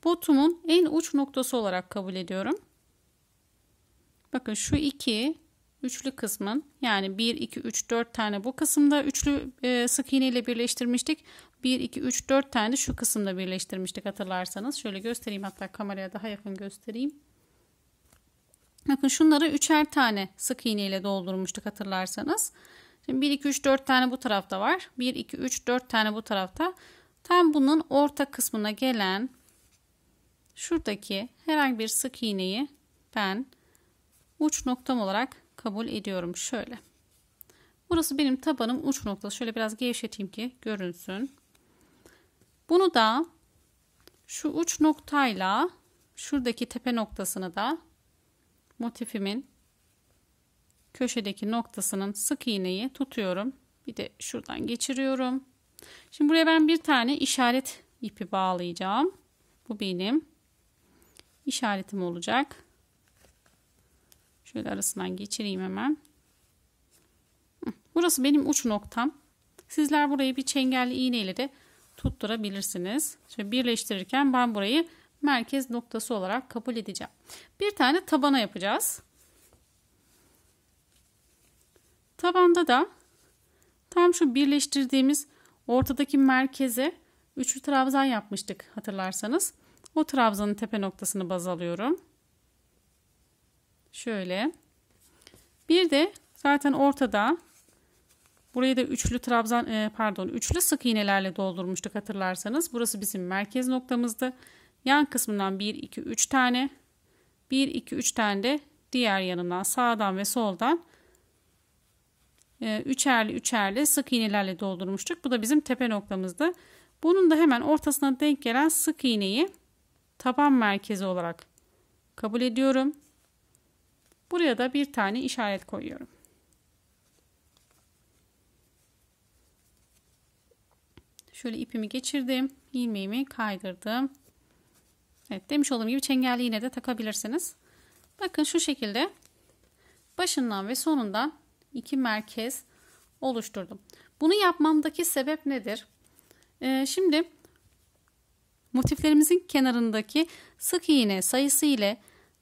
botumun en uç noktası olarak kabul ediyorum. Bakın şu iki üçlü kısmın yani 1, 2, 3, 4 tane bu kısımda üçlü e, sık iğne ile birleştirmiştik. 1, 2, 3, 4 tane de şu kısımda birleştirmiştik hatırlarsanız. Şöyle göstereyim hatta kameraya daha yakın göstereyim. Bakın şunları üçer tane sık iğne ile doldurmuştuk hatırlarsanız. Şimdi 1, 2, 3, 4 tane bu tarafta var. 1, 2, 3, 4 tane bu tarafta. Tam bunun orta kısmına gelen şuradaki herhangi bir sık iğneyi ben uç noktam olarak kabul ediyorum. Şöyle. Burası benim tabanım uç noktası. Şöyle biraz gevşeteyim ki görünsün. Bunu da şu uç noktayla şuradaki tepe noktasını da motifimin köşedeki noktasının sık iğneyi tutuyorum. Bir de şuradan geçiriyorum. Şimdi buraya ben bir tane işaret ipi bağlayacağım. Bu benim işaretim olacak. Şöyle arasından geçireyim hemen. Burası benim uç noktam. Sizler burayı bir çengelli iğneyle de tutturabilirsiniz. Şöyle birleştirirken ben burayı merkez noktası olarak kabul edeceğim. Bir tane tabana yapacağız. Tabanda da tam şu birleştirdiğimiz ortadaki merkeze üçlü trabzan yapmıştık hatırlarsanız. O trabzanın tepe noktasını baz alıyorum. Şöyle. Bir de zaten ortada burayı da üçlü trabzan e, pardon üçlü sık iğnelerle doldurmuştuk hatırlarsanız. Burası bizim merkez noktamızdı. Yan kısmından 1 2 3 tane 1 2 3 tane de diğer yanından sağdan ve soldan e, üçerli üçerli sık iğnelerle doldurmuştuk. Bu da bizim tepe noktamızdı. Bunun da hemen ortasına denk gelen sık iğneyi taban merkezi olarak kabul ediyorum. Buraya da bir tane işaret koyuyorum. Şöyle ipimi geçirdim. ilmeğimi kaydırdım. Evet demiş olduğum gibi çengelli iğne de takabilirsiniz. Bakın şu şekilde başından ve sonundan iki merkez oluşturdum. Bunu yapmamdaki sebep nedir? Ee, şimdi motiflerimizin kenarındaki sık iğne sayısı ile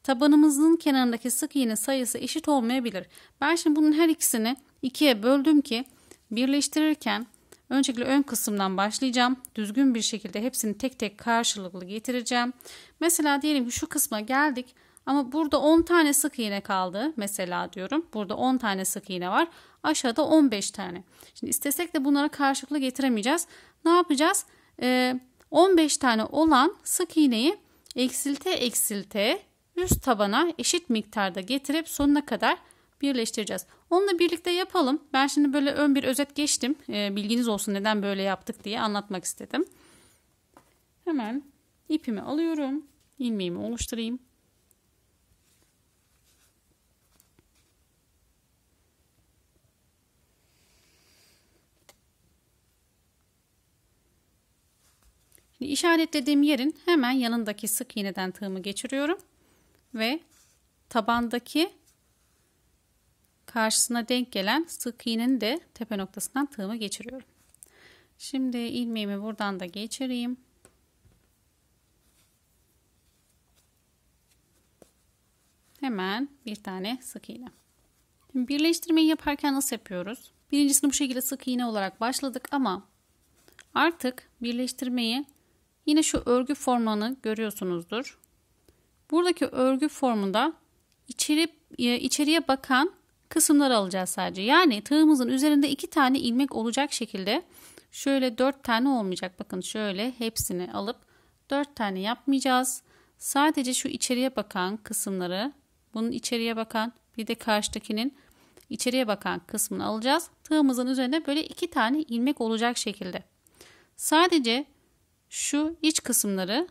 tabanımızın kenarındaki sık iğne sayısı eşit olmayabilir. Ben şimdi bunun her ikisini ikiye böldüm ki birleştirirken öncelikle ön kısımdan başlayacağım. Düzgün bir şekilde hepsini tek tek karşılıklı getireceğim. Mesela diyelim ki şu kısma geldik ama burada 10 tane sık iğne kaldı mesela diyorum. Burada 10 tane sık iğne var. Aşağıda 15 tane. Şimdi istesek de bunlara karşılıklı getiremeyeceğiz. Ne yapacağız? Ee, 15 tane olan sık iğneyi eksilte eksilte üst tabana eşit miktarda getirip sonuna kadar birleştireceğiz. Onunla birlikte yapalım. Ben şimdi böyle ön bir özet geçtim. Ee, bilginiz olsun neden böyle yaptık diye anlatmak istedim. Hemen ipimi alıyorum. İlmeğimi oluşturayım. İşaretlediğim yerin hemen yanındaki sık iğneden tığımı geçiriyorum ve tabandaki karşısına denk gelen sık iğnenin de tepe noktasından tığımı geçiriyorum. Şimdi ilmeğimi buradan da geçireyim. Hemen bir tane sık iğne. Şimdi birleştirmeyi yaparken nasıl yapıyoruz? Birincisini bu şekilde sık iğne olarak başladık ama artık birleştirmeyi yine şu örgü formlarını görüyorsunuzdur. Buradaki örgü formunda içeri, e, içeriye bakan kısımlar alacağız sadece. Yani tığımızın üzerinde iki tane ilmek olacak şekilde şöyle dört tane olmayacak. Bakın şöyle hepsini alıp dört tane yapmayacağız. Sadece şu içeriye bakan kısımları, bunun içeriye bakan bir de karşıdakinin içeriye bakan kısmını alacağız. Tığımızın üzerinde böyle iki tane ilmek olacak şekilde. Sadece şu iç kısımları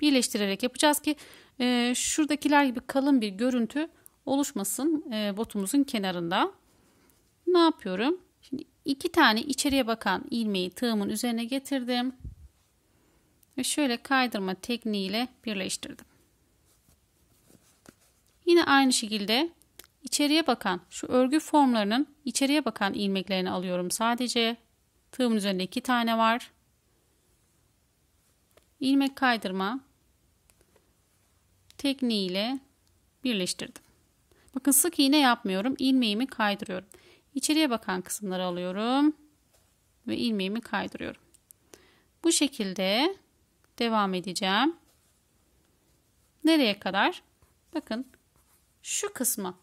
birleştirerek yapacağız ki e, şuradakiler gibi kalın bir görüntü oluşmasın e, botumuzun kenarında. Ne yapıyorum? Şimdi iki tane içeriye bakan ilmeği tığımın üzerine getirdim. Ve şöyle kaydırma tekniğiyle birleştirdim. Yine aynı şekilde içeriye bakan şu örgü formlarının içeriye bakan ilmeklerini alıyorum sadece. Tığımın üzerinde iki tane var. İlmek kaydırma tekniğiyle birleştirdim. Bakın sık iğne yapmıyorum. İlmeğimi kaydırıyorum. İçeriye bakan kısımları alıyorum ve ilmeğimi kaydırıyorum. Bu şekilde devam edeceğim. Nereye kadar? Bakın şu kısma.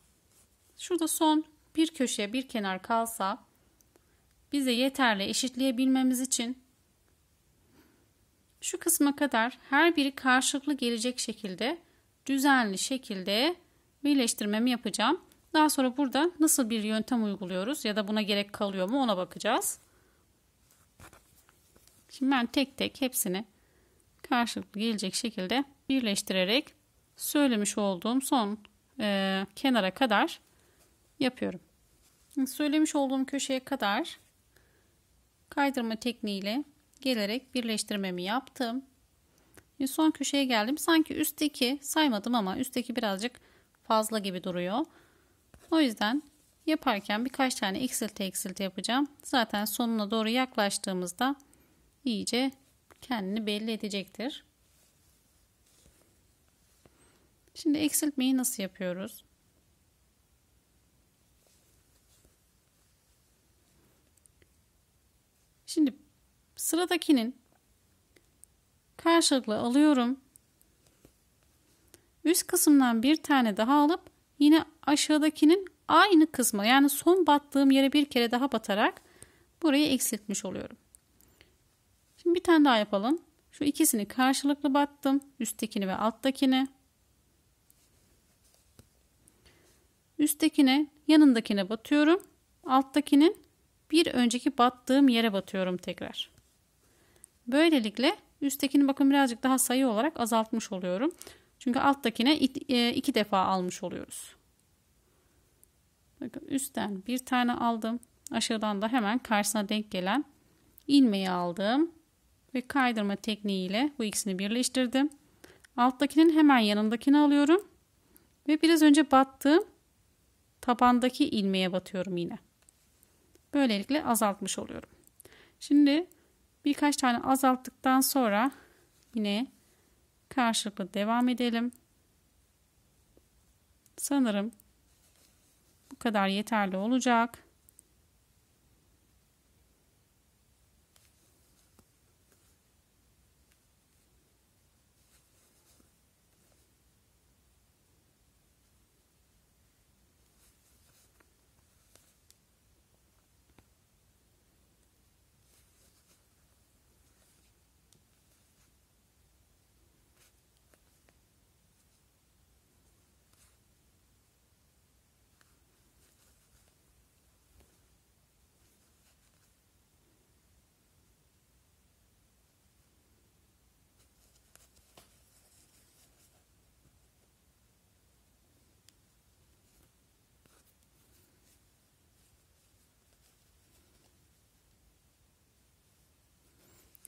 Şurada son bir köşeye bir kenar kalsa bize yeterli eşitleyebilmemiz için şu kısma kadar her biri karşılıklı gelecek şekilde düzenli şekilde birleştirmemi yapacağım. Daha sonra burada nasıl bir yöntem uyguluyoruz ya da buna gerek kalıyor mu ona bakacağız. Şimdi ben tek tek hepsini karşılıklı gelecek şekilde birleştirerek söylemiş olduğum son e, kenara kadar yapıyorum. Söylemiş olduğum köşeye kadar kaydırma tekniğiyle gelerek birleştirmemi yaptım. E, son köşeye geldim. Sanki üstteki saymadım ama üstteki birazcık fazla gibi duruyor. O yüzden yaparken birkaç tane eksilte eksilte yapacağım. Zaten sonuna doğru yaklaştığımızda iyice kendini belli edecektir. Şimdi eksiltmeyi nasıl yapıyoruz? Şimdi sıradakinin karşılıklı alıyorum. Üst kısımdan bir tane daha alıp yine aşağıdakinin aynı kısma yani son battığım yere bir kere daha batarak burayı eksiltmiş oluyorum. Şimdi bir tane daha yapalım. Şu ikisini karşılıklı battım. Üsttekini ve alttakini. Üsttekine yanındakine batıyorum. Alttakinin bir önceki battığım yere batıyorum tekrar. Böylelikle Üsttekini bakın birazcık daha sayı olarak azaltmış oluyorum. Çünkü alttakine e, iki defa almış oluyoruz. Bakın üstten bir tane aldım. Aşağıdan da hemen karşısına denk gelen ilmeği aldım. Ve kaydırma tekniğiyle bu ikisini birleştirdim. Alttakinin hemen yanındakini alıyorum. Ve biraz önce battığım tabandaki ilmeğe batıyorum yine. Böylelikle azaltmış oluyorum. Şimdi Birkaç tane azalttıktan sonra yine karşılıklı devam edelim. Sanırım bu kadar yeterli olacak.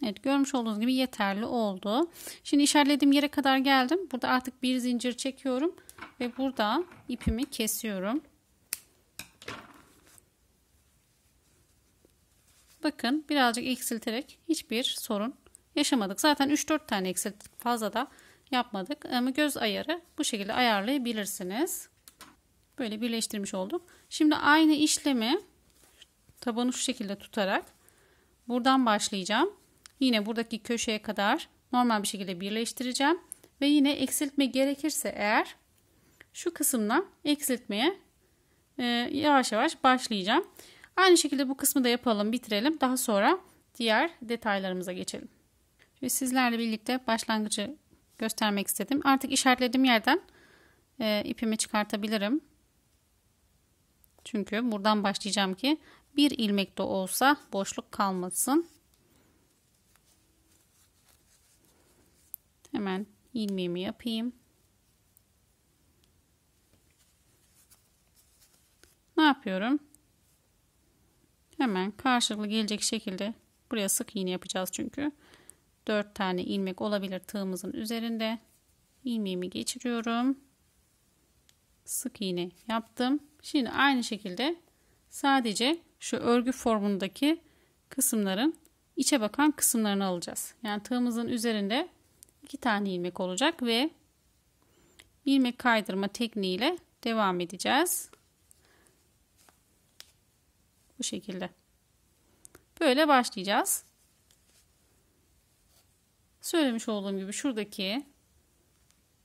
Evet görmüş olduğunuz gibi yeterli oldu. Şimdi işaretlediğim yere kadar geldim. Burada artık bir zincir çekiyorum ve burada ipimi kesiyorum. Bakın birazcık eksilterek hiçbir sorun yaşamadık. Zaten 3-4 tane eksilttik fazla da yapmadık. Ama göz ayarı bu şekilde ayarlayabilirsiniz. Böyle birleştirmiş olduk. Şimdi aynı işlemi tabanı şu şekilde tutarak buradan başlayacağım. Yine buradaki köşeye kadar normal bir şekilde birleştireceğim. Ve yine eksiltme gerekirse eğer şu kısımdan eksiltmeye e, yavaş yavaş başlayacağım. Aynı şekilde bu kısmı da yapalım bitirelim. Daha sonra diğer detaylarımıza geçelim. Şimdi sizlerle birlikte başlangıcı göstermek istedim. Artık işaretlediğim yerden e, ipimi çıkartabilirim. Çünkü buradan başlayacağım ki bir ilmek de olsa boşluk kalmasın. Hemen ilmeğimi yapayım. Ne yapıyorum? Hemen karşılıklı gelecek şekilde buraya sık iğne yapacağız çünkü. 4 tane ilmek olabilir tığımızın üzerinde. Ilmeğimi geçiriyorum. Sık iğne yaptım. Şimdi aynı şekilde sadece şu örgü formundaki kısımların içe bakan kısımlarını alacağız. Yani tığımızın üzerinde iki tane ilmek olacak ve ilmek kaydırma tekniğiyle devam edeceğiz. Bu şekilde. Böyle başlayacağız. Söylemiş olduğum gibi şuradaki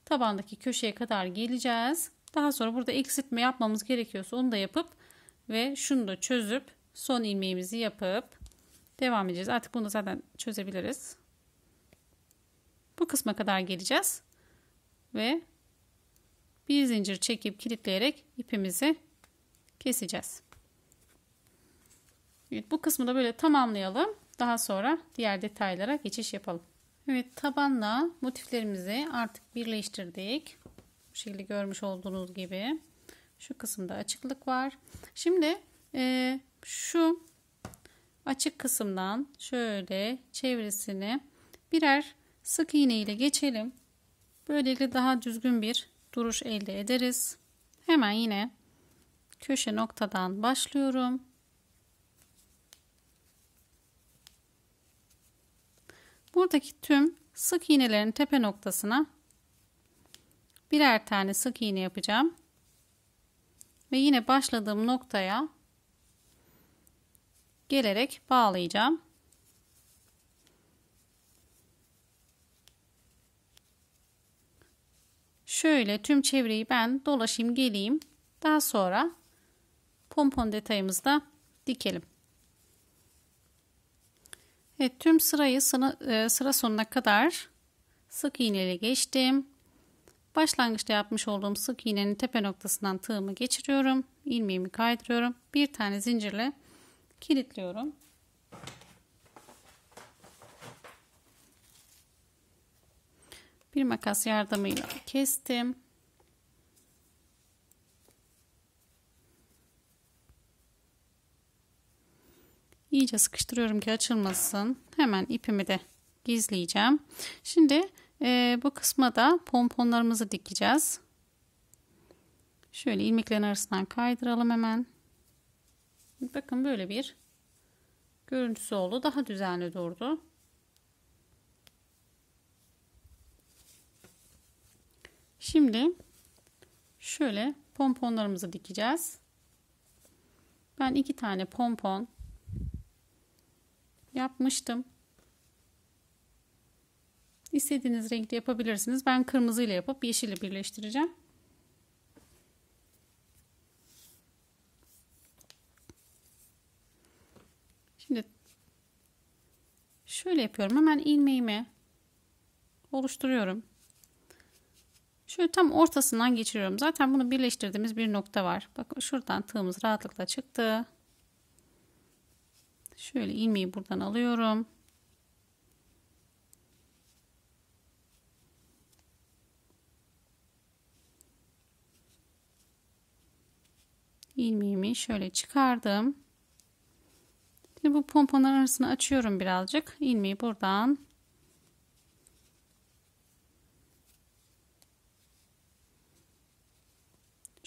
tabandaki köşeye kadar geleceğiz. Daha sonra burada eksiltme yapmamız gerekiyorsa onu da yapıp ve şunu da çözüp son ilmeğimizi yapıp devam edeceğiz. Artık bunu zaten çözebiliriz. Bu kısma kadar geleceğiz. Ve bir zincir çekip kilitleyerek ipimizi keseceğiz. Evet, bu kısmı da böyle tamamlayalım. Daha sonra diğer detaylara geçiş yapalım. Evet tabanla motiflerimizi artık birleştirdik. Bu şekilde görmüş olduğunuz gibi. Şu kısımda açıklık var. Şimdi e, şu açık kısımdan şöyle çevresini birer Sık iğne ile geçelim. Böylelikle daha düzgün bir duruş elde ederiz. Hemen yine köşe noktadan başlıyorum. Buradaki tüm sık iğnelerin tepe noktasına birer tane sık iğne yapacağım. Ve yine başladığım noktaya gelerek bağlayacağım. Şöyle tüm çevreyi ben dolaşayım geleyim. Daha sonra pompon detayımızı da dikelim. Evet tüm sırayı sıra, e, sıra sonuna kadar sık iğneyle geçtim. Başlangıçta yapmış olduğum sık iğnenin tepe noktasından tığımı geçiriyorum. İlmeğimi kaydırıyorum. Bir tane zincirle kilitliyorum. Bir makas yardımıyla kestim. İyice sıkıştırıyorum ki açılmasın. Hemen ipimi de gizleyeceğim. Şimdi e, bu kısma da pomponlarımızı dikeceğiz. Şöyle ilmeklerin arasından kaydıralım hemen. Bakın böyle bir görüntüsü oldu. Daha düzenli durdu. Şimdi şöyle pomponlarımızı dikeceğiz. Ben iki tane pompon yapmıştım. İstediğiniz renkte yapabilirsiniz. Ben kırmızıyla ile yapıp yeşili birleştireceğim. Şimdi şöyle yapıyorum. Hemen ilmeğimi oluşturuyorum. Şöyle tam ortasından geçiriyorum. Zaten bunu birleştirdiğimiz bir nokta var. Bakın şuradan tığımız rahatlıkla çıktı. Şöyle ilmeği buradan alıyorum. ilmeğimi şöyle çıkardım. Şimdi bu pomponun arasını açıyorum birazcık. İlmeği buradan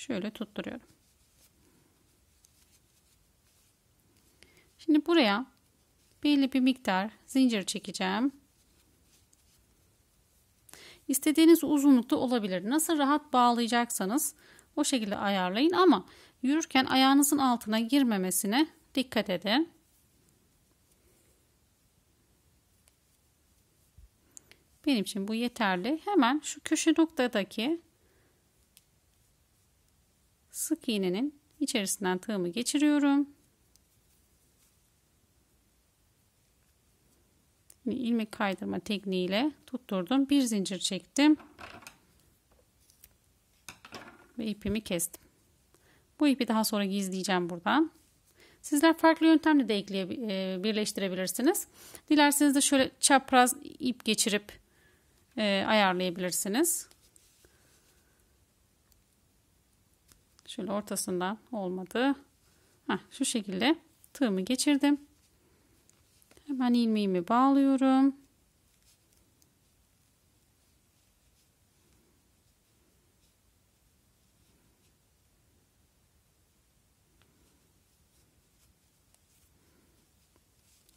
şöyle tutturuyorum. Şimdi buraya belli bir miktar zincir çekeceğim. İstediğiniz uzunlukta olabilir. Nasıl rahat bağlayacaksanız o şekilde ayarlayın ama yürürken ayağınızın altına girmemesine dikkat edin. Benim için bu yeterli. Hemen şu köşe noktadaki sık iğnenin içerisinden tığımı geçiriyorum. Şimdi ilmek kaydırma tekniğiyle tutturdum. Bir zincir çektim. Ve ipimi kestim. Bu ipi daha sonra gizleyeceğim buradan. Sizler farklı yöntemle de ekleye, e, birleştirebilirsiniz. Dilerseniz de şöyle çapraz ip geçirip e, ayarlayabilirsiniz. Şöyle ortasından olmadı. Heh, şu şekilde tığımı geçirdim. Hemen ilmeğimi bağlıyorum.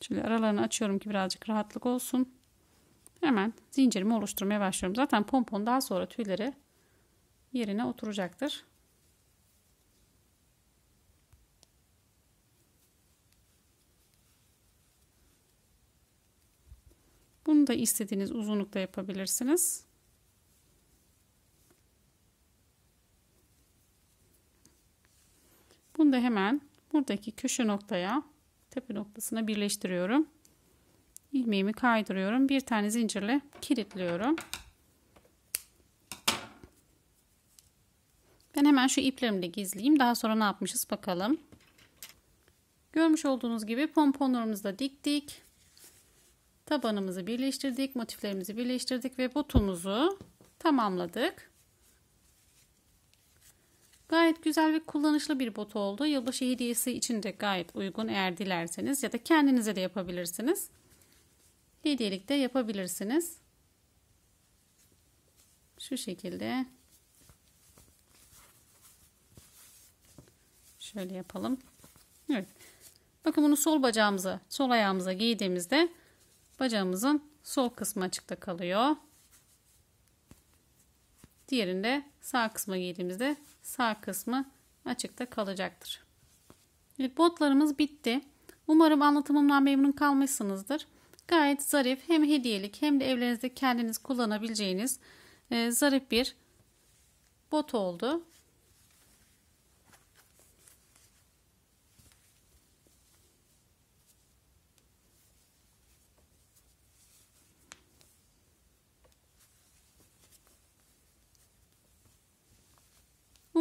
Şöyle aralarını açıyorum ki birazcık rahatlık olsun. Hemen zincirimi oluşturmaya başlıyorum. Zaten pompon daha sonra tüyleri yerine oturacaktır. Bunu da istediğiniz uzunlukta yapabilirsiniz. Bunu da hemen buradaki köşe noktaya tepe noktasına birleştiriyorum. Ilmeğimi kaydırıyorum. Bir tane zincirle kilitliyorum. Ben hemen şu iplerimi de gizleyeyim. Daha sonra ne yapmışız bakalım. Görmüş olduğunuz gibi pomponlarımızı da diktik. Tabanımızı birleştirdik, motiflerimizi birleştirdik ve botumuzu tamamladık. Gayet güzel ve kullanışlı bir bot oldu. Yılbaşı hediyesi için de gayet uygun eğer dilerseniz ya da kendinize de yapabilirsiniz. Hediyelik de yapabilirsiniz. Şu şekilde. Şöyle yapalım. Evet. Bakın bunu sol bacağımıza, sol ayağımıza giydiğimizde Bacağımızın sol kısmı açıkta kalıyor. Diğerinde sağ kısmı giydiğimizde sağ kısmı açıkta kalacaktır. Evet, botlarımız bitti. Umarım anlatımımdan memnun kalmışsınızdır. Gayet zarif hem hediyelik hem de evlerinizde kendiniz kullanabileceğiniz e, zarif bir bot oldu.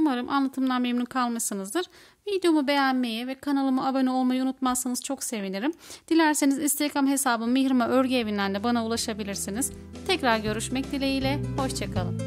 Umarım anlatımdan memnun kalmışsınızdır. Videomu beğenmeyi ve kanalıma abone olmayı unutmazsanız çok sevinirim. Dilerseniz Instagram hesabım Mihrima Örgü Evi'nden de bana ulaşabilirsiniz. Tekrar görüşmek dileğiyle, hoşçakalın.